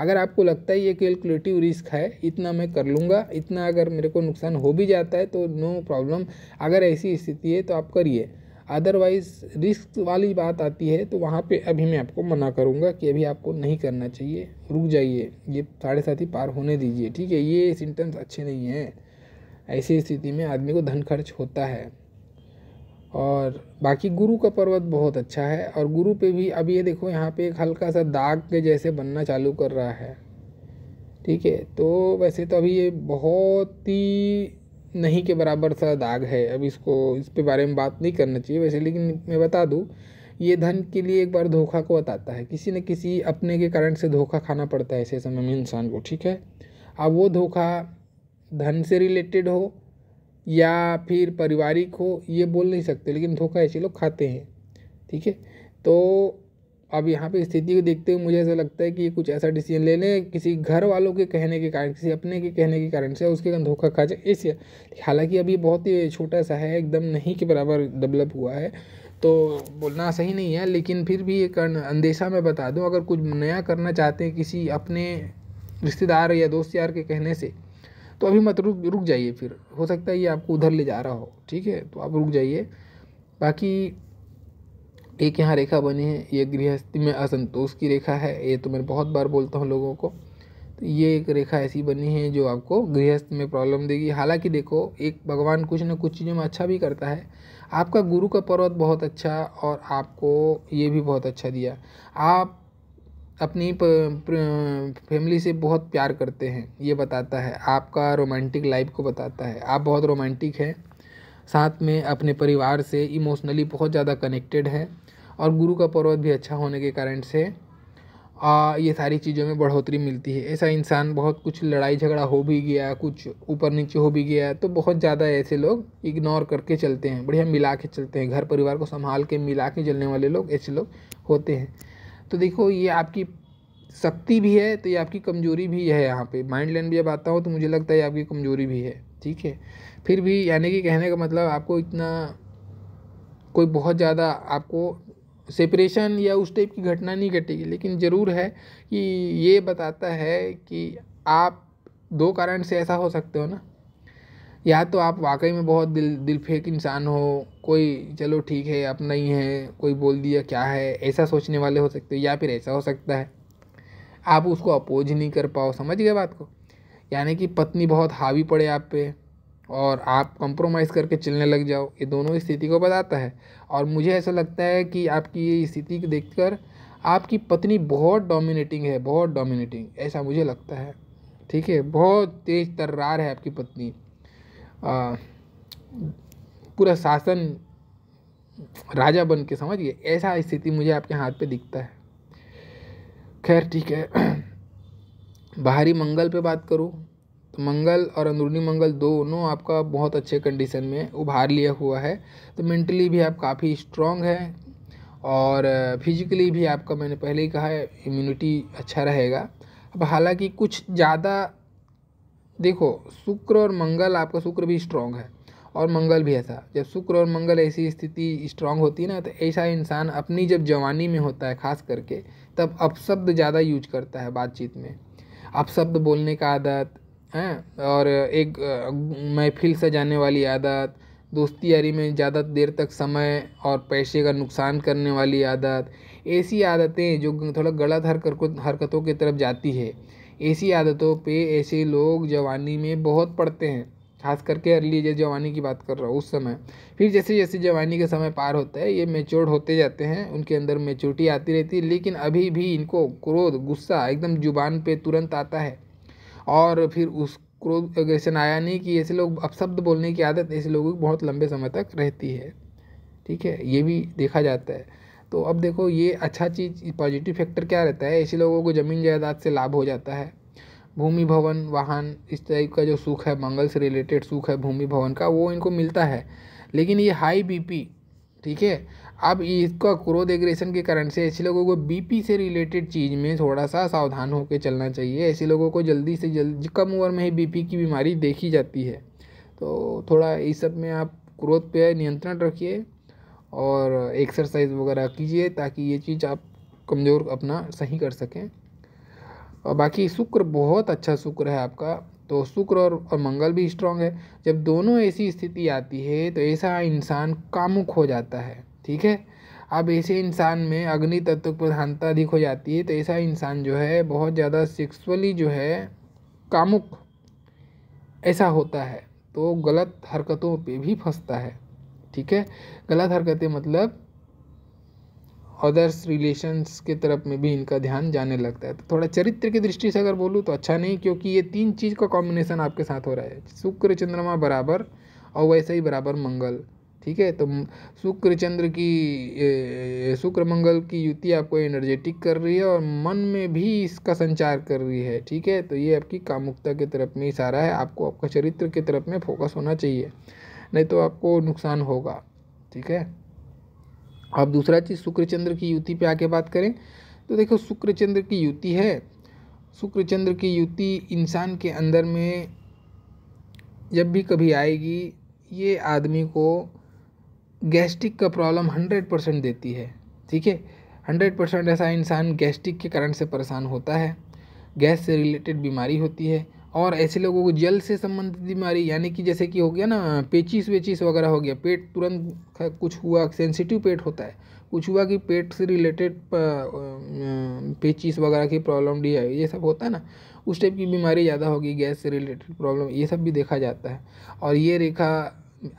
A: अगर आपको लगता है ये कैलकुलेटिव रिस्क है इतना मैं कर लूँगा इतना अगर मेरे को नुकसान हो भी जाता है तो नो प्रॉब्लम अगर ऐसी स्थिति है तो आप करिए अदरवाइज़ रिस्क वाली बात आती है तो वहाँ पे अभी मैं आपको मना करूँगा कि अभी आपको नहीं करना चाहिए रुक जाइए ये साढ़े साथ ही पार होने दीजिए ठीक है ये सिम्टम्स अच्छे नहीं हैं ऐसी स्थिति में आदमी को धन खर्च होता है और बाकी गुरु का पर्वत बहुत अच्छा है और गुरु पे भी अब ये देखो यहाँ पे एक हल्का सा दाग के जैसे बनना चालू कर रहा है ठीक है तो वैसे तो अभी ये बहुत ही नहीं के बराबर सा दाग है अब इसको इस पे बारे में बात नहीं करना चाहिए वैसे लेकिन मैं बता दूँ ये धन के लिए एक बार धोखा को बताता है किसी न किसी अपने के कारण से धोखा खाना पड़ता है ऐसे समय में इंसान को ठीक है अब वो धोखा धन से रिलेटेड हो या फिर पारिवारिक हो ये बोल नहीं सकते लेकिन धोखा ऐसे लोग खाते हैं ठीक है तो अब यहाँ पे स्थिति को देखते हुए मुझे ऐसा लगता है कि कुछ ऐसा डिसीजन ले लें किसी घर वालों के कहने के कारण किसी अपने के कहने के कारण से उसके कारण धोखा खा जाए इसलिए हालांकि अभी बहुत ही छोटा सा है एकदम नहीं के बराबर डेवलप हुआ है तो बोलना सही नहीं है लेकिन फिर भी एक अंदेशा मैं बता दूँ अगर कुछ नया करना चाहते हैं किसी अपने रिश्तेदार या दोस्त यार के कहने से तो अभी मत रुक रुक जाइए फिर हो सकता है ये आपको उधर ले जा रहा हो ठीक है तो आप रुक जाइए बाकी एक यहाँ रेखा बनी है ये गृहस्थी में असंतोष की रेखा है ये तो मैं बहुत बार बोलता हूँ लोगों को तो ये एक रेखा ऐसी बनी है जो आपको गृहस्थ में प्रॉब्लम देगी हालांकि देखो एक भगवान कुछ ना कुछ चीज़ों में अच्छा भी करता है आपका गुरु का पर्वत बहुत अच्छा और आपको ये भी बहुत अच्छा दिया आप अपनी फैमिली से बहुत प्यार करते हैं ये बताता है आपका रोमांटिक लाइफ को बताता है आप बहुत रोमांटिक हैं साथ में अपने परिवार से इमोशनली बहुत ज़्यादा कनेक्टेड है और गुरु का पर्वत भी अच्छा होने के कारण से आ, ये सारी चीज़ों में बढ़ोतरी मिलती है ऐसा इंसान बहुत कुछ लड़ाई झगड़ा हो भी गया कुछ ऊपर नीचे हो भी गया तो बहुत ज़्यादा ऐसे लोग इग्नोर करके चलते हैं बढ़िया मिला के चलते हैं घर परिवार को संभाल के मिला के चलने वाले लोग ऐसे लोग होते हैं तो देखो ये आपकी शक्ति भी है तो ये आपकी कमजोरी भी है यहाँ पे माइंड लैंड भी अब आता हूँ तो मुझे लगता है ये आपकी कमजोरी भी है ठीक है फिर भी यानी कि कहने का मतलब आपको इतना कोई बहुत ज़्यादा आपको सेपरेशन या उस टाइप की घटना नहीं घटेगी लेकिन ज़रूर है कि ये बताता है कि आप दो कारण से ऐसा हो सकते हो ना या तो आप वाकई में बहुत दिल दिल फेंक इंसान हो कोई चलो ठीक है आप नहीं है कोई बोल दिया क्या है ऐसा सोचने वाले हो सकते हो या फिर ऐसा हो सकता है आप उसको अपोज नहीं कर पाओ समझ गए बात को यानी कि पत्नी बहुत हावी पड़े आप पे और आप कंप्रोमाइज़ करके चलने लग जाओ ये दोनों स्थिति को बताता है और मुझे ऐसा लगता है कि आपकी ये स्थिति देखकर आपकी पत्नी बहुत डोमिनेटिंग है बहुत डोमिनेटिंग ऐसा मुझे लगता है ठीक है बहुत तेज तर्रार है आपकी पत्नी आ, पूरा शासन राजा बन के समझिए ऐसा स्थिति मुझे आपके हाथ पे दिखता है खैर ठीक है <clears throat> बाहरी मंगल पे बात करूँ तो मंगल और अंदरूनी मंगल दोनों आपका बहुत अच्छे कंडीशन में उभार लिया हुआ है तो मेंटली भी आप काफ़ी स्ट्रॉन्ग हैं और फिजिकली भी आपका मैंने पहले ही कहा है इम्यूनिटी अच्छा रहेगा अब हालांकि कुछ ज़्यादा देखो शुक्र और मंगल आपका शुक्र भी स्ट्रांग है और मंगल भी ऐसा जब शुक्र और मंगल ऐसी स्थिति स्ट्रांग होती है ना तो ऐसा इंसान अपनी जब जवानी में होता है खास करके तब अपशब्द ज़्यादा यूज करता है बातचीत में अपशब्द बोलने का आदत हैं और एक महफ़िल सजाने वाली आदत दोस्ती यारी में ज़्यादा देर तक समय और पैसे का नुकसान करने वाली आदत ऐसी आदतें जो थोड़ा गलत हरकत हरकतों की तरफ जाती है ऐसी आदतों पे ऐसे लोग जवानी में बहुत पड़ते हैं खास करके अर्ली एज जवानी की बात कर रहा हूँ उस समय फिर जैसे जैसे जवानी का समय पार होता है ये मेच्योर्ड होते जाते हैं उनके अंदर मेच्योरिटी आती रहती है लेकिन अभी भी इनको क्रोध गुस्सा एकदम जुबान पे तुरंत आता है और फिर उस क्रोध एग्रेशन आया नहीं कि ऐसे लोग अपशब्द बोलने की आदत ऐसे लोगों की बहुत लंबे समय तक रहती है ठीक है ये भी देखा जाता है तो अब देखो ये अच्छा चीज़ पॉजिटिव फैक्टर क्या रहता है ऐसे लोगों को ज़मीन जायदाद से लाभ हो जाता है भूमि भवन वाहन इस टाइप का जो सुख है मंगल से रिलेटेड सुख है भूमि भवन का वो इनको मिलता है लेकिन ये हाई बीपी ठीक है अब इसका क्रोध एग्रेशन के कारण से ऐसे लोगों को बीपी से रिलेटेड चीज़ में थोड़ा सा सावधान होकर चलना चाहिए ऐसे लोगों को जल्दी से जल्द कम उम्र में ही बीपी की बीमारी देखी जाती है तो थोड़ा इस सब में आप क्रोध पे नियंत्रण रखिए और एक्सरसाइज वगैरह कीजिए ताकि ये चीज़ आप कमज़ोर अपना सही कर सकें और बाकी शुक्र बहुत अच्छा शुक्र है आपका तो शुक्र और, और मंगल भी स्ट्रांग है जब दोनों ऐसी स्थिति आती है तो ऐसा इंसान कामुक हो जाता है ठीक है अब ऐसे इंसान में अग्नि तत्व प्रधानता अधिक हो जाती है तो ऐसा इंसान जो है बहुत ज़्यादा सेक्सुअली जो है कामुक ऐसा होता है तो गलत हरकतों पे भी फंसता है ठीक है गलत हरकतें मतलब अदर्स रिलेशंस के तरफ में भी इनका ध्यान जाने लगता है तो थोड़ा चरित्र की दृष्टि से अगर बोलूँ तो अच्छा नहीं क्योंकि ये तीन चीज़ का कॉम्बिनेशन आपके साथ हो रहा है शुक्र चंद्रमा बराबर और वैसे ही बराबर मंगल ठीक है तो शुक्र चंद्र की शुक्र मंगल की युति आपको एनर्जेटिक कर रही है और मन में भी इसका संचार कर रही है ठीक है तो ये आपकी कामुकता की तरफ में इशारा है आपको आपका चरित्र की तरफ में फोकस होना चाहिए नहीं तो आपको नुकसान होगा ठीक है अब दूसरा चीज़ शुक्र चंद्र की युति पे आके बात करें तो देखो शुक्र चंद्र की युति है शुक्र चंद्र की युति इंसान के अंदर में जब भी कभी आएगी ये आदमी को गैस्ट्रिक का प्रॉब्लम हंड्रेड परसेंट देती है ठीक है हंड्रेड परसेंट ऐसा इंसान गैस्ट्रिक के कारण से परेशान होता है गैस से रिलेटेड बीमारी होती है और ऐसे लोगों को जल से संबंधित बीमारी यानी कि जैसे कि हो गया ना पेचिस वेचिस वगैरह हो गया पेट तुरंत कुछ हुआ सेंसिटिव पेट होता है कुछ हुआ कि पेट से रिलेटेड पेचिस वगैरह की प्रॉब्लम डी आई ये सब होता है ना उस टाइप की बीमारी ज़्यादा होगी गैस से रिलेटेड प्रॉब्लम ये सब भी देखा जाता है और ये रेखा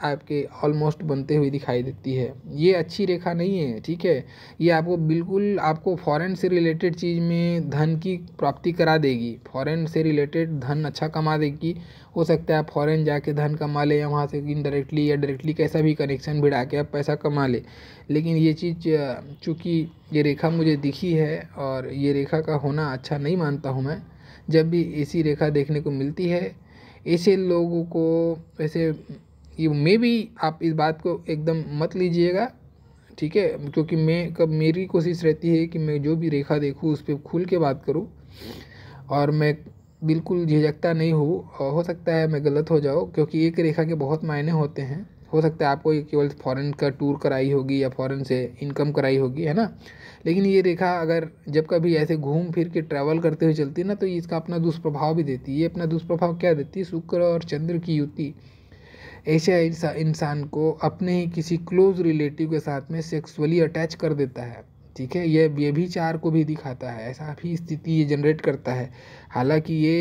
A: आपके ऑलमोस्ट बनते हुए दिखाई देती है ये अच्छी रेखा नहीं है ठीक है ये आपको बिल्कुल आपको फॉरेन से रिलेटेड चीज़ में धन की प्राप्ति करा देगी फॉरेन से रिलेटेड धन अच्छा कमा देगी हो सकता है आप फॉरेन जाके धन कमा ले या वहाँ से इनडायरेक्टली या डायरेक्टली कैसा भी कनेक्शन भिड़ा के आप पैसा कमा ले लेकिन ये चीज़ चूँकि ये रेखा मुझे दिखी है और ये रेखा का होना अच्छा नहीं मानता हूँ मैं जब भी ऐसी रेखा देखने को मिलती है ऐसे लोगों को ऐसे ये मे भी आप इस बात को एकदम मत लीजिएगा ठीक है क्योंकि मैं कब मेरी कोशिश रहती है कि मैं जो भी रेखा देखूँ उस पर खुल के बात करूँ और मैं बिल्कुल झिझकता नहीं हूँ हो सकता है मैं गलत हो जाऊँ क्योंकि एक रेखा के बहुत मायने होते हैं हो सकता है आपको केवल फॉरेन का टूर कराई होगी या फॉरेन से इनकम कराई होगी है ना लेकिन ये रेखा अगर जब कभी ऐसे घूम फिर के ट्रैवल करते हुए चलती है ना तो इसका अपना दुष्प्रभाव भी देती है ये अपना दुष्प्रभाव क्या देती है शुक्र और चंद्र की युति ऐसे इंसान को अपने ही किसी क्लोज रिलेटिव के साथ में सेक्सुअली अटैच कर देता है ठीक है ये ये भी चार को भी दिखाता है ऐसा भी स्थिति ये जनरेट करता है हालांकि ये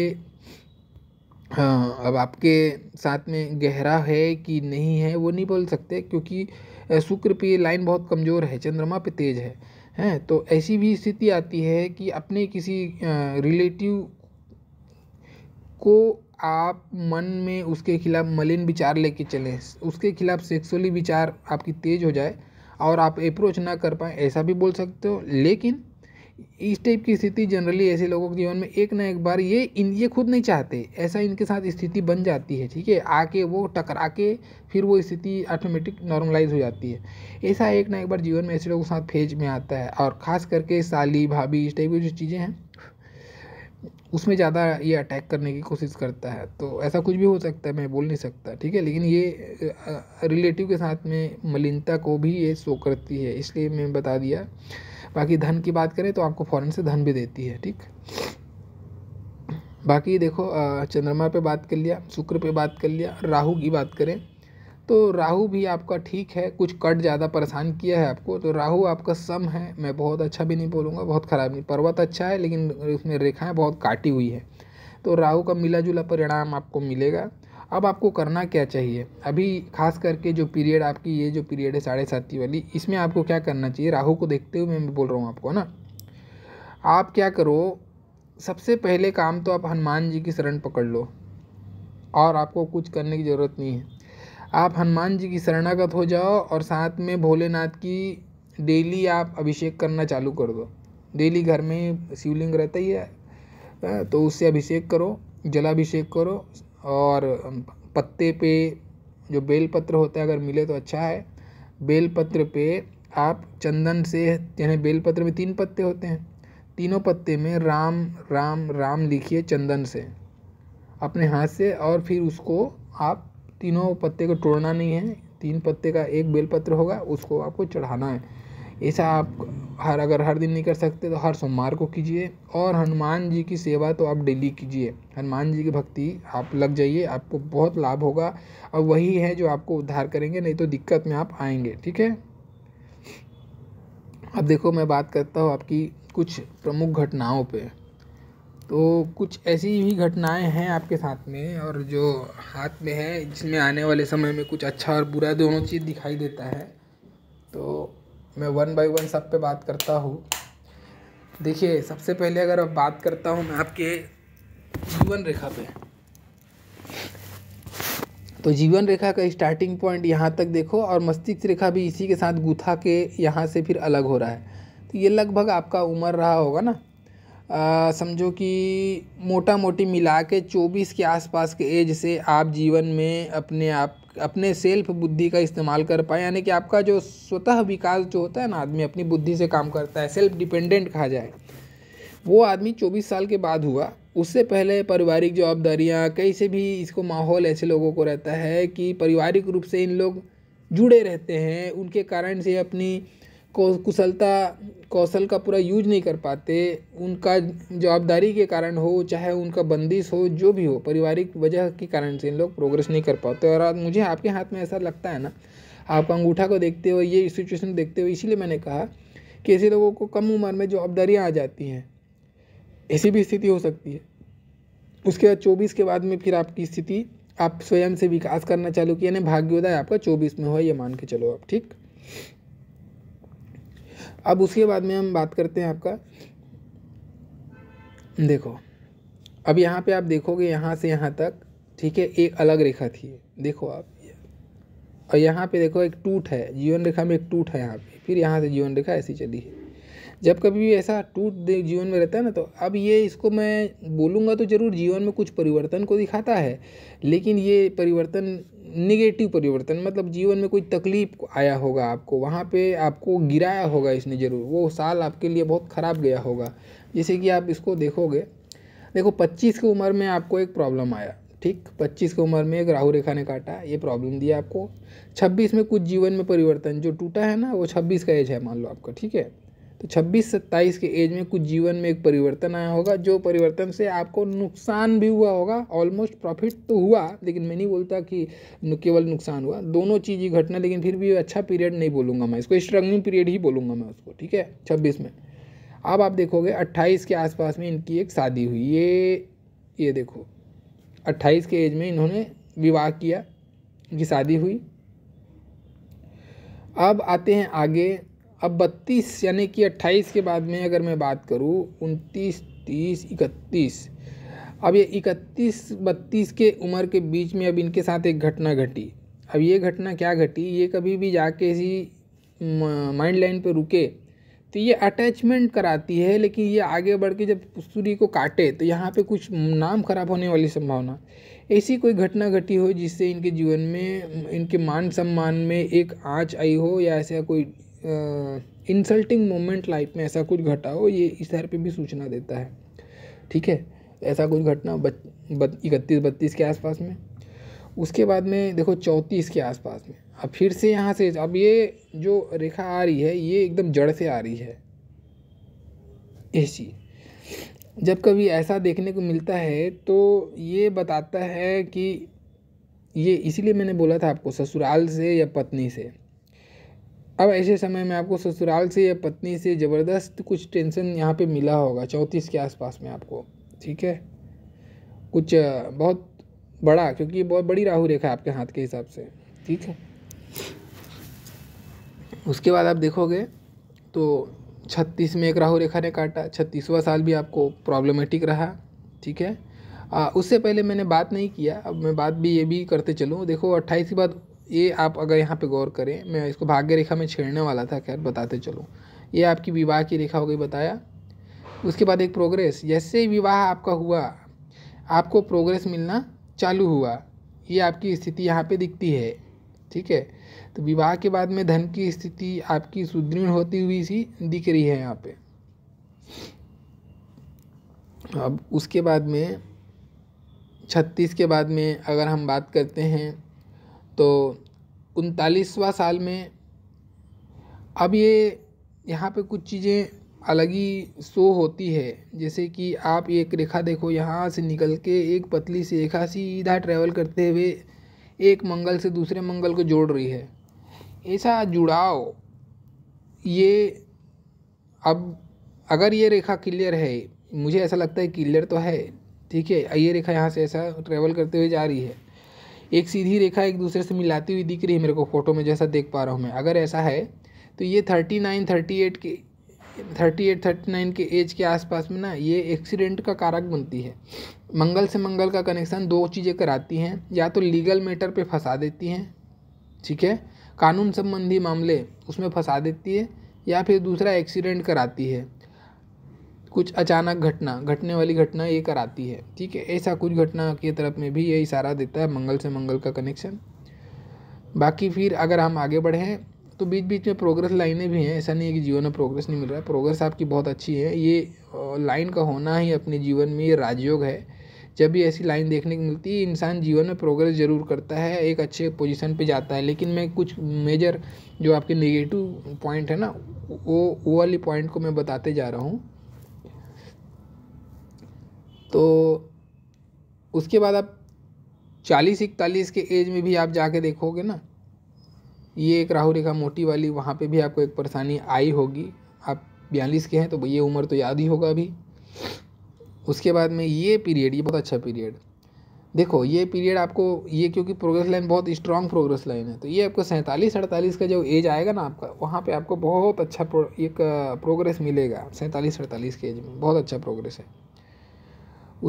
A: हाँ अब आपके साथ में गहरा है कि नहीं है वो नहीं बोल सकते क्योंकि शुक्र पे ये लाइन बहुत कमज़ोर है चंद्रमा पे तेज है हैं तो ऐसी भी स्थिति आती है कि अपने किसी रिलेटिव को आप मन में उसके खिलाफ मलिन विचार लेके चलें उसके खिलाफ सेक्सुअली विचार आपकी तेज़ हो जाए और आप अप्रोच ना कर पाएँ ऐसा भी बोल सकते हो लेकिन इस टाइप की स्थिति जनरली ऐसे लोगों के जीवन में एक ना एक बार ये इन ये खुद नहीं चाहते ऐसा इनके साथ स्थिति बन जाती है ठीक है आके वो टकरा के फिर वो स्थिति ऑटोमेटिक नॉर्मलाइज हो जाती है ऐसा एक ना एक बार जीवन में ऐसे लोगों के साथ फेज में आता है और ख़ास करके साली भाभी इस टाइप की जो चीज़ें हैं उसमें ज़्यादा ये अटैक करने की कोशिश करता है तो ऐसा कुछ भी हो सकता है मैं बोल नहीं सकता ठीक है लेकिन ये रिलेटिव के साथ में मलिनता को भी ये शो करती है इसलिए मैं बता दिया बाकी धन की बात करें तो आपको फ़ौरन से धन भी देती है ठीक बाकी देखो चंद्रमा पे बात कर लिया शुक्र पे बात कर लिया राहु की बात करें तो राहु भी आपका ठीक है कुछ कट ज़्यादा परेशान किया है आपको तो राहु आपका सम है मैं बहुत अच्छा भी नहीं बोलूँगा बहुत ख़राब नहीं पर्वत अच्छा है लेकिन उसमें रेखाएँ बहुत काटी हुई है तो राहु का मिला जुला परिणाम आपको मिलेगा अब आपको करना क्या चाहिए अभी खास करके जो पीरियड आपकी ये जो पीरियड है साढ़े साथी वाली इसमें आपको क्या करना चाहिए राहु को देखते हुए मैं बोल रहा हूँ आपको ना आप क्या करो सबसे पहले काम तो आप हनुमान जी की शरण पकड़ लो और आपको कुछ करने की ज़रूरत नहीं है आप हनुमान जी की शरणागत हो जाओ और साथ में भोलेनाथ की डेली आप अभिषेक करना चालू कर दो डेली घर में शिवलिंग रहता ही है हाँ, तो उससे अभिषेक करो जलाभिषेक करो और पत्ते पे जो बेलपत्र होता है अगर मिले तो अच्छा है बेलपत्र पे आप चंदन से यानी बेलपत्र में तीन पत्ते होते हैं तीनों पत्ते में राम राम राम लिखिए चंदन से अपने हाथ से और फिर उसको आप तीनों पत्ते को तोड़ना नहीं है तीन पत्ते का एक बेलपत्र होगा उसको आपको चढ़ाना है ऐसा आप हर अगर हर दिन नहीं कर सकते तो हर सोमवार को कीजिए और हनुमान जी की सेवा तो आप डेली कीजिए हनुमान जी की भक्ति आप लग जाइए आपको बहुत लाभ होगा और वही है जो आपको उद्धार करेंगे नहीं तो दिक्कत में आप आएंगे ठीक है अब देखो मैं बात करता हूँ आपकी कुछ प्रमुख घटनाओं पे तो कुछ ऐसी भी घटनाएं हैं आपके साथ में और जो हाथ में है जिसमें आने वाले समय में कुछ अच्छा और बुरा दोनों चीज़ दिखाई देता है तो मैं वन बाय वन सब पे बात करता हूँ देखिए सबसे पहले अगर अब बात करता हूँ मैं आपके जीवन रेखा पे तो जीवन रेखा का स्टार्टिंग पॉइंट यहाँ तक देखो और मस्तिष्क रेखा भी इसी के साथ गुथा के यहाँ से फिर अलग हो रहा है तो ये लगभग आपका उम्र रहा होगा ना समझो कि मोटा मोटी मिला के चौबीस के आसपास के एज से आप जीवन में अपने आप अपने सेल्फ बुद्धि का इस्तेमाल कर पाए यानी कि आपका जो स्वतः विकास जो होता है ना आदमी अपनी बुद्धि से काम करता है सेल्फ डिपेंडेंट कहा जाए वो आदमी चौबीस साल के बाद हुआ उससे पहले पारिवारिक जवाबदारियाँ कैसे भी इसको माहौल ऐसे लोगों को रहता है कि पारिवारिक रूप से इन लोग जुड़े रहते हैं उनके कारण से अपनी को कुशलता कौशल का पूरा यूज नहीं कर पाते उनका जवाबदारी के कारण हो चाहे उनका बंदिश हो जो भी हो पारिवारिक वजह के कारण से इन लोग प्रोग्रेस नहीं कर पाते और मुझे आपके हाथ में ऐसा लगता है ना आप अंगूठा को देखते हो ये सिचुएशन देखते हो इसीलिए मैंने कहा कि ऐसे लोगों को कम उम्र में जवाबदारियाँ आ जाती हैं ऐसी भी स्थिति हो सकती है उसके बाद चौबीस के बाद में फिर आपकी स्थिति आप स्वयं से विकास करना चालू किया यानी भाग्योदय आपका चौबीस में हुआ ये मान के चलो आप ठीक अब उसके बाद में हम बात करते हैं आपका देखो अब यहाँ पे आप देखोगे यहाँ से यहाँ तक ठीक है एक अलग रेखा थी देखो आप और यहाँ पे देखो एक टूट है जीवन रेखा में एक टूट है यहाँ पे फिर यहाँ से जीवन रेखा ऐसी चली है जब कभी भी ऐसा टूट जीवन में रहता है ना तो अब ये इसको मैं बोलूँगा तो ज़रूर जीवन में कुछ परिवर्तन को दिखाता है लेकिन ये परिवर्तन निगेटिव परिवर्तन मतलब जीवन में कोई तकलीफ आया होगा आपको वहाँ पे आपको गिराया होगा इसने ज़रूर वो साल आपके लिए बहुत ख़राब गया होगा जैसे कि आप इसको देखोगे देखो 25 की उम्र में आपको एक प्रॉब्लम आया ठीक 25 की उम्र में एक राहु रेखा ने काटा ये प्रॉब्लम दिया आपको 26 में कुछ जीवन में परिवर्तन जो टूटा है ना वो 26 का एज है मान लो आपका ठीक है तो 26-27 के एज में कुछ जीवन में एक परिवर्तन आया होगा जो परिवर्तन से आपको नुकसान भी हुआ होगा ऑलमोस्ट प्रॉफिट तो हुआ लेकिन मैं नहीं बोलता कि केवल नुकसान हुआ दोनों चीज़ ही घटना लेकिन फिर भी अच्छा पीरियड नहीं बोलूँगा मैं इसको स्ट्रगलिंग पीरियड ही बोलूँगा मैं उसको ठीक है छब्बीस में अब आप देखोगे अट्ठाईस के आसपास में इनकी एक शादी हुई ये ये देखो अट्ठाईस के एज में इन्होंने विवाह किया इनकी शादी हुई अब आते हैं आगे अब बत्तीस यानी कि अट्ठाईस के बाद में अगर मैं बात करूँ उनतीस तीस इकतीस अब ये इकतीस बत्तीस के उम्र के बीच में अब इनके साथ एक घटना घटी अब ये घटना क्या घटी ये कभी भी जाके इसी माइंड लाइन पर रुके तो ये अटैचमेंट कराती है लेकिन ये आगे बढ़ के जब सूर्य को काटे तो यहाँ पे कुछ नाम खराब होने वाली संभावना ऐसी कोई घटना घटी हो जिससे इनके जीवन में इनके मान सम्मान में एक आँच आई हो या ऐसा कोई इंसल्टिंग मोमेंट लाइफ में ऐसा कुछ घटा हो ये इस तरह पे भी सूचना देता है ठीक है ऐसा कुछ घटना बत इकतीस बत्तीस के आसपास में उसके बाद में देखो चौंतीस के आसपास में अब फिर से यहाँ से अब ये जो रेखा आ रही है ये एकदम जड़ से आ रही है ऐसी जब कभी ऐसा देखने को मिलता है तो ये बताता है कि ये इसीलिए मैंने बोला था आपको ससुराल से या पत्नी से अब ऐसे समय में आपको ससुराल से या पत्नी से ज़बरदस्त कुछ टेंशन यहाँ पे मिला होगा चौंतीस के आसपास में आपको ठीक है कुछ बहुत बड़ा क्योंकि ये बहुत बड़ी राहु रेखा है आपके हाथ के हिसाब से ठीक है उसके बाद आप देखोगे तो छत्तीस में एक राहु रेखा ने काटा छत्तीसवा साल भी आपको प्रॉब्लमेटिक रहा ठीक है आ, उससे पहले मैंने बात नहीं किया अब मैं बात भी ये भी करते चलूँ देखो अट्ठाईस के बाद ये आप अगर यहाँ पे गौर करें मैं इसको भाग्य रेखा में छेड़ने वाला था खैर बताते चलो ये आपकी विवाह की रेखा हो गई बताया उसके बाद एक प्रोग्रेस जैसे ही विवाह आपका हुआ आपको प्रोग्रेस मिलना चालू हुआ ये आपकी स्थिति यहाँ पे दिखती है ठीक है तो विवाह के बाद में धन की स्थिति आपकी सुदृढ़ होती हुई सी दिख रही है यहाँ पे अब उसके बाद में छत्तीस के बाद में अगर हम बात करते हैं तो उनतालीसवा साल में अब ये यहाँ पे कुछ चीज़ें अलग ही शो होती है जैसे कि आप एक रेखा देखो यहाँ से निकल के एक पतली सी रेखा सीधा ट्रैवल करते हुए एक मंगल से दूसरे मंगल को जोड़ रही है ऐसा जुड़ाव ये अब अगर ये रेखा क्लियर है मुझे ऐसा लगता है क्लियर तो है ठीक है ये रेखा यहाँ से ऐसा ट्रैवल करते हुए जा रही है एक सीधी रेखा एक दूसरे से मिलाती हुई दिख रही है मेरे को फोटो में जैसा देख पा रहा हूँ मैं अगर ऐसा है तो ये थर्टी नाइन थर्टी एट के थर्टी एट थर्टी नाइन के एज के आसपास में ना ये एक्सीडेंट का कारक बनती है मंगल से मंगल का कनेक्शन दो चीज़ें कराती हैं या तो लीगल मैटर पे फंसा देती हैं ठीक है कानून संबंधी मामले उसमें फंसा देती है या फिर दूसरा एक्सीडेंट कराती है कुछ अचानक घटना घटने वाली घटना ये कराती है ठीक है ऐसा कुछ घटना की तरफ में भी ये इशारा देता है मंगल से मंगल का कनेक्शन बाकी फिर अगर हम आगे बढ़ें तो बीच बीच में प्रोग्रेस लाइनें भी हैं ऐसा नहीं है कि जीवन में प्रोग्रेस नहीं मिल रहा है प्रोग्रेस आपकी बहुत अच्छी है ये लाइन का होना ही अपने जीवन में ये राजयोग है जब भी ऐसी लाइन देखने को मिलती है इंसान जीवन में प्रोग्रेस ज़रूर करता है एक अच्छे पोजीशन पे जाता है लेकिन मैं कुछ मेजर जो आपके नेगेटिव पॉइंट है ना वो वो वाली पॉइंट को मैं बताते जा रहा हूँ तो उसके बाद आप चालीस इकतालीस के एज में भी आप जाके देखोगे ना ये एक राहु रेखा मोटी वाली वहाँ पे भी आपको एक परेशानी आई होगी आप बयालीस के हैं तो ये उम्र तो याद ही होगा अभी उसके बाद में ये पीरियड ये बहुत अच्छा पीरियड देखो ये पीरियड आपको ये क्योंकि प्रोग्रेस लाइन बहुत स्ट्रांग प्रोग्रेस लाइन है तो ये आपको सैंतालीस अड़तालीस का जो एज आएगा ना आपका वहाँ पे आपको बहुत अच्छा प्रो, एक प्रोग्रेस मिलेगा सैंतालीस अड़तालीस के एज में बहुत अच्छा प्रोग्रेस है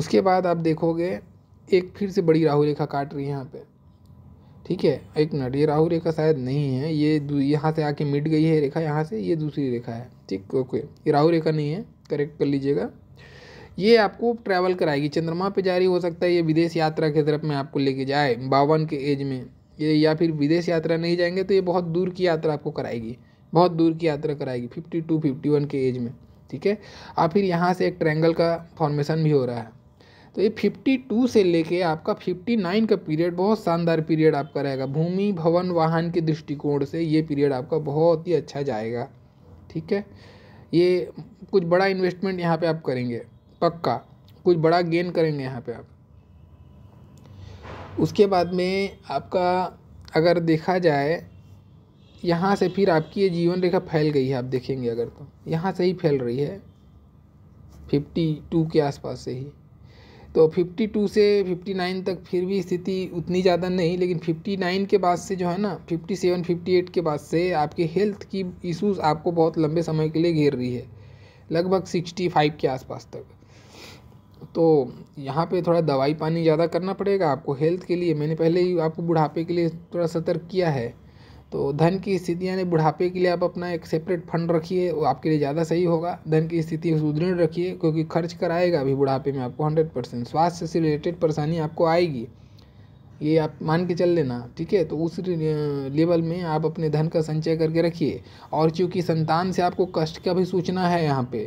A: उसके बाद आप देखोगे एक फिर से बड़ी राहु रेखा काट रही है यहाँ पे ठीक है एक मिनट ये राहु रेखा शायद नहीं है ये यहाँ से आके मिट गई है रेखा यहाँ से ये दूसरी रेखा है ठीक ओके ये राहु रेखा नहीं है करेक्ट कर लीजिएगा ये आपको ट्रैवल कराएगी चंद्रमा पे जारी हो सकता है ये विदेश यात्रा की तरफ में आपको लेके जाए बावन के एज में ये या फिर विदेश यात्रा नहीं जाएंगे तो ये बहुत दूर की यात्रा आपको कराएगी बहुत दूर की यात्रा कराएगी फिफ्टी टू फिफ्टी वन के एज में ठीक है और फिर यहाँ से एक ट्रैंगल का फॉर्मेशन भी हो रहा है तो ये 52 से लेके आपका 59 का पीरियड बहुत शानदार पीरियड आपका रहेगा भूमि भवन वाहन के दृष्टिकोण से ये पीरियड आपका बहुत ही अच्छा जाएगा ठीक है ये कुछ बड़ा इन्वेस्टमेंट यहाँ पे आप करेंगे पक्का कुछ बड़ा गेन करेंगे यहाँ पे आप उसके बाद में आपका अगर देखा जाए यहाँ से फिर आपकी ये जीवन रेखा फैल गई है आप देखेंगे अगर तो यहाँ से ही फैल रही है फिफ्टी टू के आसपास से ही तो 52 से 59 तक फिर भी स्थिति उतनी ज़्यादा नहीं लेकिन 59 के बाद से जो है ना 57 58 के बाद से आपके हेल्थ की इश्यूज आपको बहुत लंबे समय के लिए घेर रही है लगभग 65 के आसपास तक तो यहाँ पे थोड़ा दवाई पानी ज़्यादा करना पड़ेगा आपको हेल्थ के लिए मैंने पहले ही आपको बुढ़ापे के लिए थोड़ा सतर्क किया है तो धन की स्थिति यानी बुढ़ापे के लिए आप अपना एक सेपरेट फंड रखिए वो आपके लिए ज़्यादा सही होगा धन की स्थिति सुदृढ़ रखिए क्योंकि खर्च कराएगा अभी बुढ़ापे में आपको हंड्रेड परसेंट स्वास्थ्य से रिलेटेड परेशानी आपको आएगी ये आप मान के चल लेना ठीक है तो उस लेवल में आप अपने धन का संचय करके रखिए और चूँकि संतान से आपको कष्ट का भी सूचना है यहाँ पे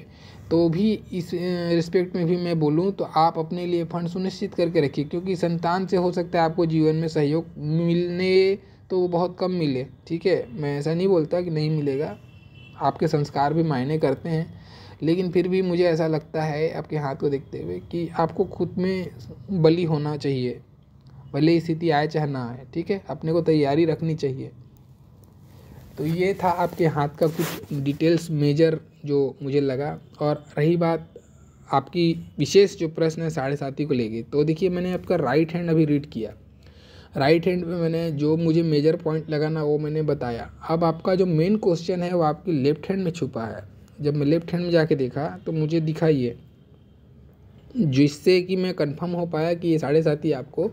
A: तो भी इस रिस्पेक्ट में भी मैं बोलूँ तो आप अपने लिए फंड सुनिश्चित करके रखिए क्योंकि संतान से हो सकता है आपको जीवन में सहयोग मिलने तो वो बहुत कम मिले ठीक है मैं ऐसा नहीं बोलता कि नहीं मिलेगा आपके संस्कार भी मायने करते हैं लेकिन फिर भी मुझे ऐसा लगता है आपके हाथ को देखते हुए कि आपको खुद में बली होना चाहिए भले ही स्थिति आए चाहे ना आए ठीक है अपने को तैयारी रखनी चाहिए तो ये था आपके हाथ का कुछ डिटेल्स मेजर जो मुझे लगा और रही बात आपकी विशेष जो प्रश्न है साढ़े साथी को लेके तो देखिए मैंने आपका राइट हैंड अभी रीड किया राइट हैंड पे मैंने जो मुझे मेजर पॉइंट लगाना वो मैंने बताया अब आपका जो मेन क्वेश्चन है वो आपकी लेफ्ट हैंड में छुपा है जब मैं लेफ्ट हैंड में जाके देखा तो मुझे दिखा ये जिससे कि मैं कंफर्म हो पाया कि ये साढ़े साथ ही आपको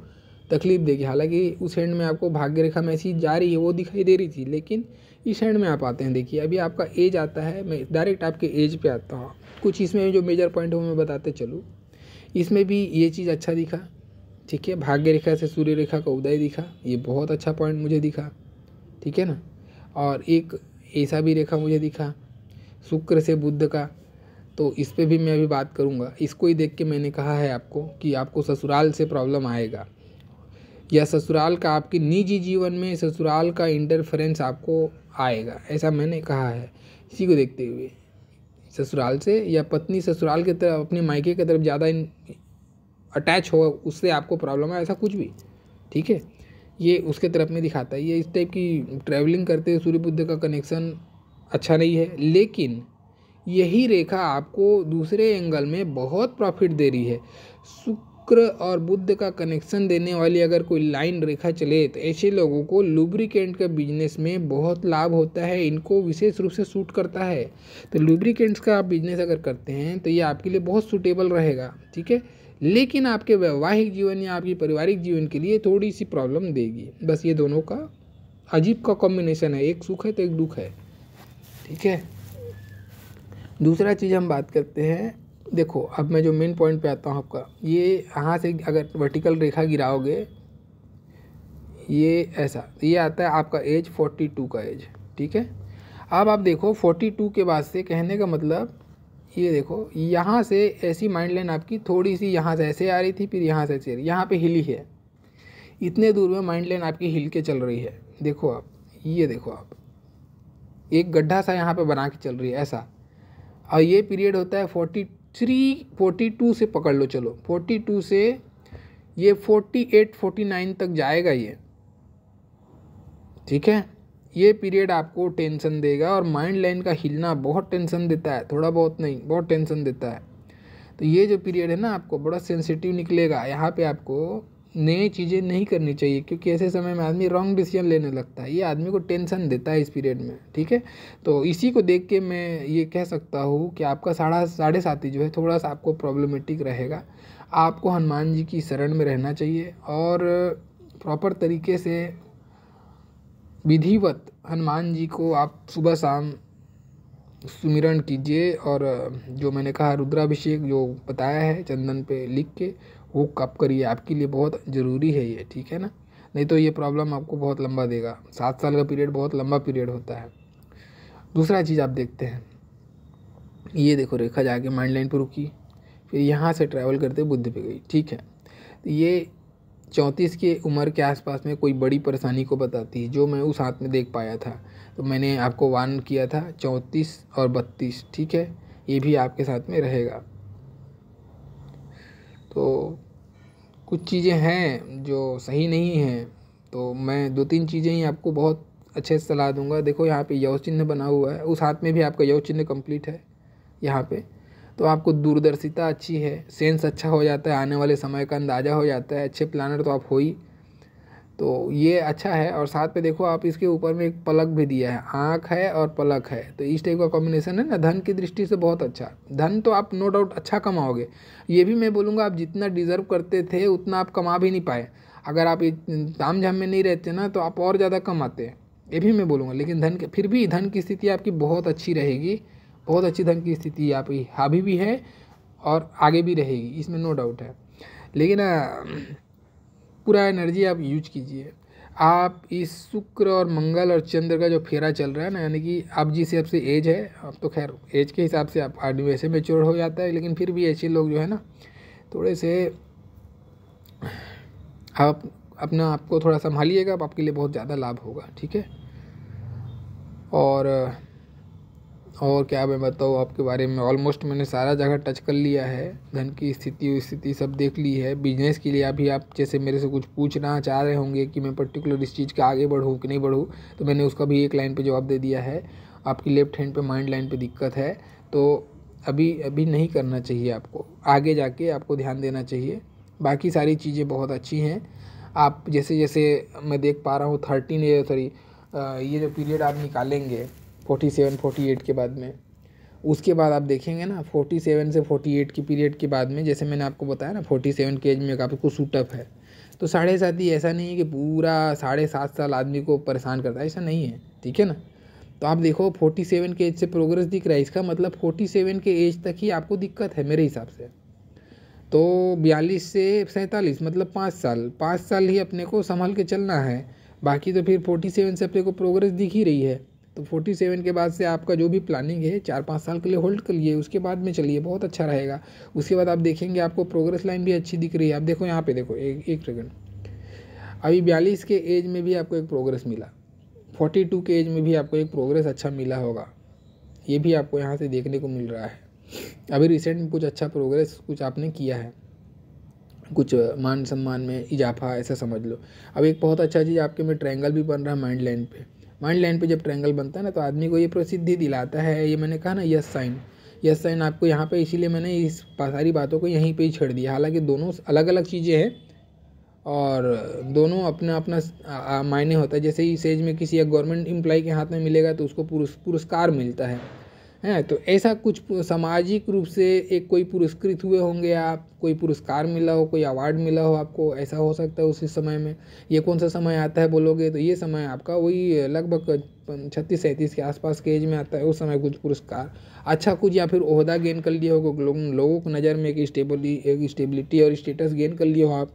A: तकलीफ़ देगी हालांकि उस हैंड में आपको भाग्य रेखा में ऐसी जा रही है वो दिखाई दे रही थी लेकिन इस हैंड में आप आते हैं देखिए अभी आपका एज आता है मैं डायरेक्ट आपके एज पे आता हूँ कुछ इसमें जो मेजर पॉइंट हो मैं बताते चलूँ इसमें भी ये चीज़ अच्छा दिखा ठीक है भाग्य रेखा से सूर्य रेखा का उदय दिखा ये बहुत अच्छा पॉइंट मुझे दिखा ठीक है ना और एक ऐसा भी रेखा मुझे दिखा शुक्र से बुद्ध का तो इस पर भी मैं अभी बात करूँगा इसको ही देख के मैंने कहा है आपको कि आपको ससुराल से प्रॉब्लम आएगा या ससुराल का आपके निजी जीवन में ससुराल का इंटरफेरेंस आपको आएगा ऐसा मैंने कहा है इसी को देखते हुए ससुराल से या पत्नी ससुराल की तरफ अपने मायके की तरफ ज़्यादा अटैच हो उससे आपको प्रॉब्लम है ऐसा कुछ भी ठीक है ये उसके तरफ में दिखाता है ये इस टाइप की ट्रैवलिंग करते हुए सूर्य बुद्ध का कनेक्शन अच्छा नहीं है लेकिन यही रेखा आपको दूसरे एंगल में बहुत प्रॉफिट दे रही है शुक्र और बुद्ध का कनेक्शन देने वाली अगर कोई लाइन रेखा चले तो ऐसे लोगों को लुब्रिकेंट का बिजनेस में बहुत लाभ होता है इनको विशेष रूप से सूट करता है तो लुब्रिकेंट्स का आप बिजनेस अगर करते हैं तो ये आपके लिए बहुत सूटेबल रहेगा ठीक है लेकिन आपके वैवाहिक जीवन या आपकी पारिवारिक जीवन के लिए थोड़ी सी प्रॉब्लम देगी बस ये दोनों का अजीब का कॉम्बिनेशन है एक सुख है तो एक दुख है ठीक है दूसरा चीज़ हम बात करते हैं देखो अब मैं जो मेन पॉइंट पे आता हूँ आपका ये यहाँ से अगर वर्टिकल रेखा गिराओगे ये ऐसा ये आता है आपका एज टू का एज ठीक है अब आप देखो टू के बाद से कहने का मतलब ये देखो यहाँ से ऐसी माइंड लाइन आपकी थोड़ी सी यहाँ से ऐसे आ रही थी फिर यहाँ से ऐसे यहाँ पे हिली है इतने दूर में माइंड लाइन आपकी हिल के चल रही है देखो आप ये देखो आप एक गड्ढा सा यहाँ पे बना के चल रही है ऐसा और ये पीरियड होता है फोर्टी थ्री फोर्टी टू से पकड़ लो चलो फोर्टी टू से ये फोर्टी एट फोर्टी नाइन तक जाएगा ये ठीक है ये पीरियड आपको टेंशन देगा और माइंड लाइन का हिलना बहुत टेंशन देता है थोड़ा बहुत नहीं बहुत टेंशन देता है तो ये जो पीरियड है ना आपको बड़ा सेंसिटिव निकलेगा यहाँ पे आपको नई चीज़ें नहीं करनी चाहिए क्योंकि ऐसे समय में आदमी रॉन्ग डिसीजन लेने लगता है ये आदमी को टेंशन देता है इस पीरियड में ठीक है तो इसी को देख के मैं ये कह सकता हूँ कि आपका साढ़ा साढ़े साथी जो है थोड़ा सा आपको प्रॉब्लमेटिक रहेगा आपको हनुमान जी की शरण में रहना चाहिए और प्रॉपर तरीके से विधिवत हनुमान जी को आप सुबह शाम सुमिरण कीजिए और जो मैंने कहा रुद्राभिषेक जो बताया है चंदन पे लिख के वो कब करिए आपके लिए बहुत ज़रूरी है ये ठीक है ना नहीं तो ये प्रॉब्लम आपको बहुत लंबा देगा सात साल का पीरियड बहुत लंबा पीरियड होता है दूसरा चीज़ आप देखते हैं ये देखो रेखा जाके माइंड लाइन पर रुकी फिर यहाँ से ट्रैवल करते बुद्ध पे गई ठीक है तो ये चौंतीस की उम्र के आसपास में कोई बड़ी परेशानी को बताती है जो मैं उस हाथ में देख पाया था तो मैंने आपको वार्न किया था चौंतीस और बत्तीस ठीक है ये भी आपके साथ में रहेगा तो कुछ चीज़ें हैं जो सही नहीं हैं तो मैं दो तीन चीज़ें ही आपको बहुत अच्छे से सलाह दूंगा देखो यहाँ पे यौ चिन्ह बना हुआ है उस हाथ में भी आपका यौ चिन्ह कम्प्लीट है यहाँ पर तो आपको दूरदर्शिता अच्छी है सेंस अच्छा हो जाता है आने वाले समय का अंदाज़ा हो जाता है अच्छे प्लानर तो आप हो ही तो ये अच्छा है और साथ पे देखो आप इसके ऊपर में एक पलक भी दिया है आँख है और पलक है तो इस टाइप का कॉम्बिनेशन है ना धन की दृष्टि से बहुत अच्छा धन तो आप नो डाउट अच्छा कमाओगे ये भी मैं बोलूँगा आप जितना डिज़र्व करते थे उतना आप कमा भी नहीं पाए अगर आप ताम झाम में नहीं रहते ना तो आप और ज़्यादा कमाते ये भी मैं बोलूँगा लेकिन धन के फिर भी धन की स्थिति आपकी बहुत अच्छी रहेगी बहुत अच्छी ढंग की स्थिति यहाँ पर अभी भी है और आगे भी रहेगी इसमें नो डाउट है लेकिन पूरा एनर्जी आप यूज कीजिए आप इस शुक्र और मंगल और चंद्र का जो फेरा चल रहा है ना यानी कि आप जिस हिसाब से एज है अब तो खैर एज के हिसाब से आप आदमी वैसे मेच्योर हो जाता है लेकिन फिर भी ऐसे लोग जो है ना थोड़े से आप अपना आपको थोड़ा संभालिएगा आपके लिए बहुत ज़्यादा लाभ होगा ठीक है और और क्या मैं बताऊँ आपके बारे में ऑलमोस्ट मैंने सारा जगह टच कर लिया है धन की स्थिति स्थिति सब देख ली है बिजनेस के लिए अभी आप जैसे मेरे से कुछ पूछना चाह रहे होंगे कि मैं पर्टिकुलर इस चीज़ के आगे बढ़ूँ कि नहीं बढ़ूँ तो मैंने उसका भी एक लाइन पर जवाब दे दिया है आपकी लेफ्ट हैंड पे माइंड लाइन पे दिक्कत है तो अभी अभी नहीं करना चाहिए आपको आगे जाके आपको ध्यान देना चाहिए बाकी सारी चीज़ें बहुत अच्छी हैं आप जैसे जैसे मैं देख पा रहा हूँ थर्टीन सॉरी ये जो पीरियड आप निकालेंगे फोर्टी सेवन फोर्टी एट के बाद में उसके बाद आप देखेंगे ना फोर्टी सेवन से फोर्टी एट की पीरियड के बाद में जैसे मैंने आपको बताया ना फोर्टी सेवन के एज में आपको सूटअप है तो साढ़े सात ही ऐसा नहीं है कि पूरा साढ़े सात साल आदमी को परेशान करता है ऐसा नहीं है ठीक है ना तो आप देखो फोर्टी सेवन के एज से प्रोग्रेस दिख रहा है इसका मतलब फोर्टी सेवन के एज तक ही आपको दिक्कत है मेरे हिसाब से तो बयालीस से सैंतालीस मतलब पाँच साल पाँच साल ही अपने को संभाल के चलना है बाकी तो फिर फोर्टी सेवन से अपने को प्रोग्रेस दिख ही रही है तो फोर्टी सेवन के बाद से आपका जो भी प्लानिंग है चार पाँच साल के लिए होल्ड कर लिए उसके बाद में चलिए बहुत अच्छा रहेगा उसके बाद आप देखेंगे आपको प्रोग्रेस लाइन भी अच्छी दिख रही है आप देखो यहाँ पे देखो एक एक सेकेंड अभी बयालीस के एज में भी आपको एक प्रोग्रेस मिला फोर्टी टू के एज में भी आपको एक प्रोग्रेस अच्छा मिला होगा ये भी आपको यहाँ से देखने को मिल रहा है अभी रिसेंट में कुछ अच्छा प्रोग्रेस कुछ आपने किया है कुछ मान सम्मान में इजाफा ऐसा समझ लो अब एक बहुत अच्छा चीज़ आपके में ट्रैंगल भी बन रहा है माइंड लाइन पे माइंड लाइन पे जब ट्रायंगल बनता है ना तो आदमी को ये प्रसिद्धि दिलाता है ये मैंने कहा ना यस साइन यस साइन आपको यहाँ पे इसीलिए मैंने इस सारी बातों को यहीं पे ही छेड़ दिया हालांकि दोनों अलग अलग चीज़ें हैं और दोनों अपना अपना मायने होता है जैसे इस एज में किसी एक गवर्नमेंट एम्प्लॉय के हाथ में मिलेगा तो उसको पुरस्कार मिलता है हैं तो ऐसा कुछ सामाजिक रूप से एक कोई पुरस्कृत हुए होंगे आप कोई पुरस्कार मिला हो कोई अवार्ड मिला हो आपको ऐसा हो सकता है उसी समय में ये कौन सा समय आता है बोलोगे तो ये समय आपका वही लगभग छत्तीस सैंतीस के आसपास के एज में आता है उस समय कुछ पुरस्कार अच्छा कुछ या फिर अहदा गेन कर लिया हो लोगों को नज़र में एक स्टेबली एक स्टेबिलिटी और स्टेटस गेन कर लिए हो आप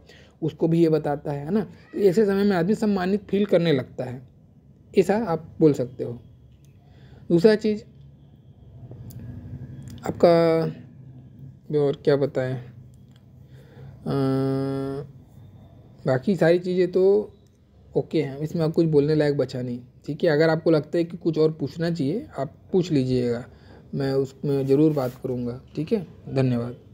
A: उसको भी ये बताता है ना तो ऐसे समय में आदमी सम्मानित फील करने लगता है ऐसा आप बोल सकते हो दूसरा चीज़ आपका और क्या बताएं बाकी सारी चीज़ें तो ओके हैं इसमें आप कुछ बोलने लायक बचा नहीं ठीक है अगर आपको लगता है कि कुछ और पूछना चाहिए आप पूछ लीजिएगा मैं उसमें ज़रूर बात करूँगा ठीक है धन्यवाद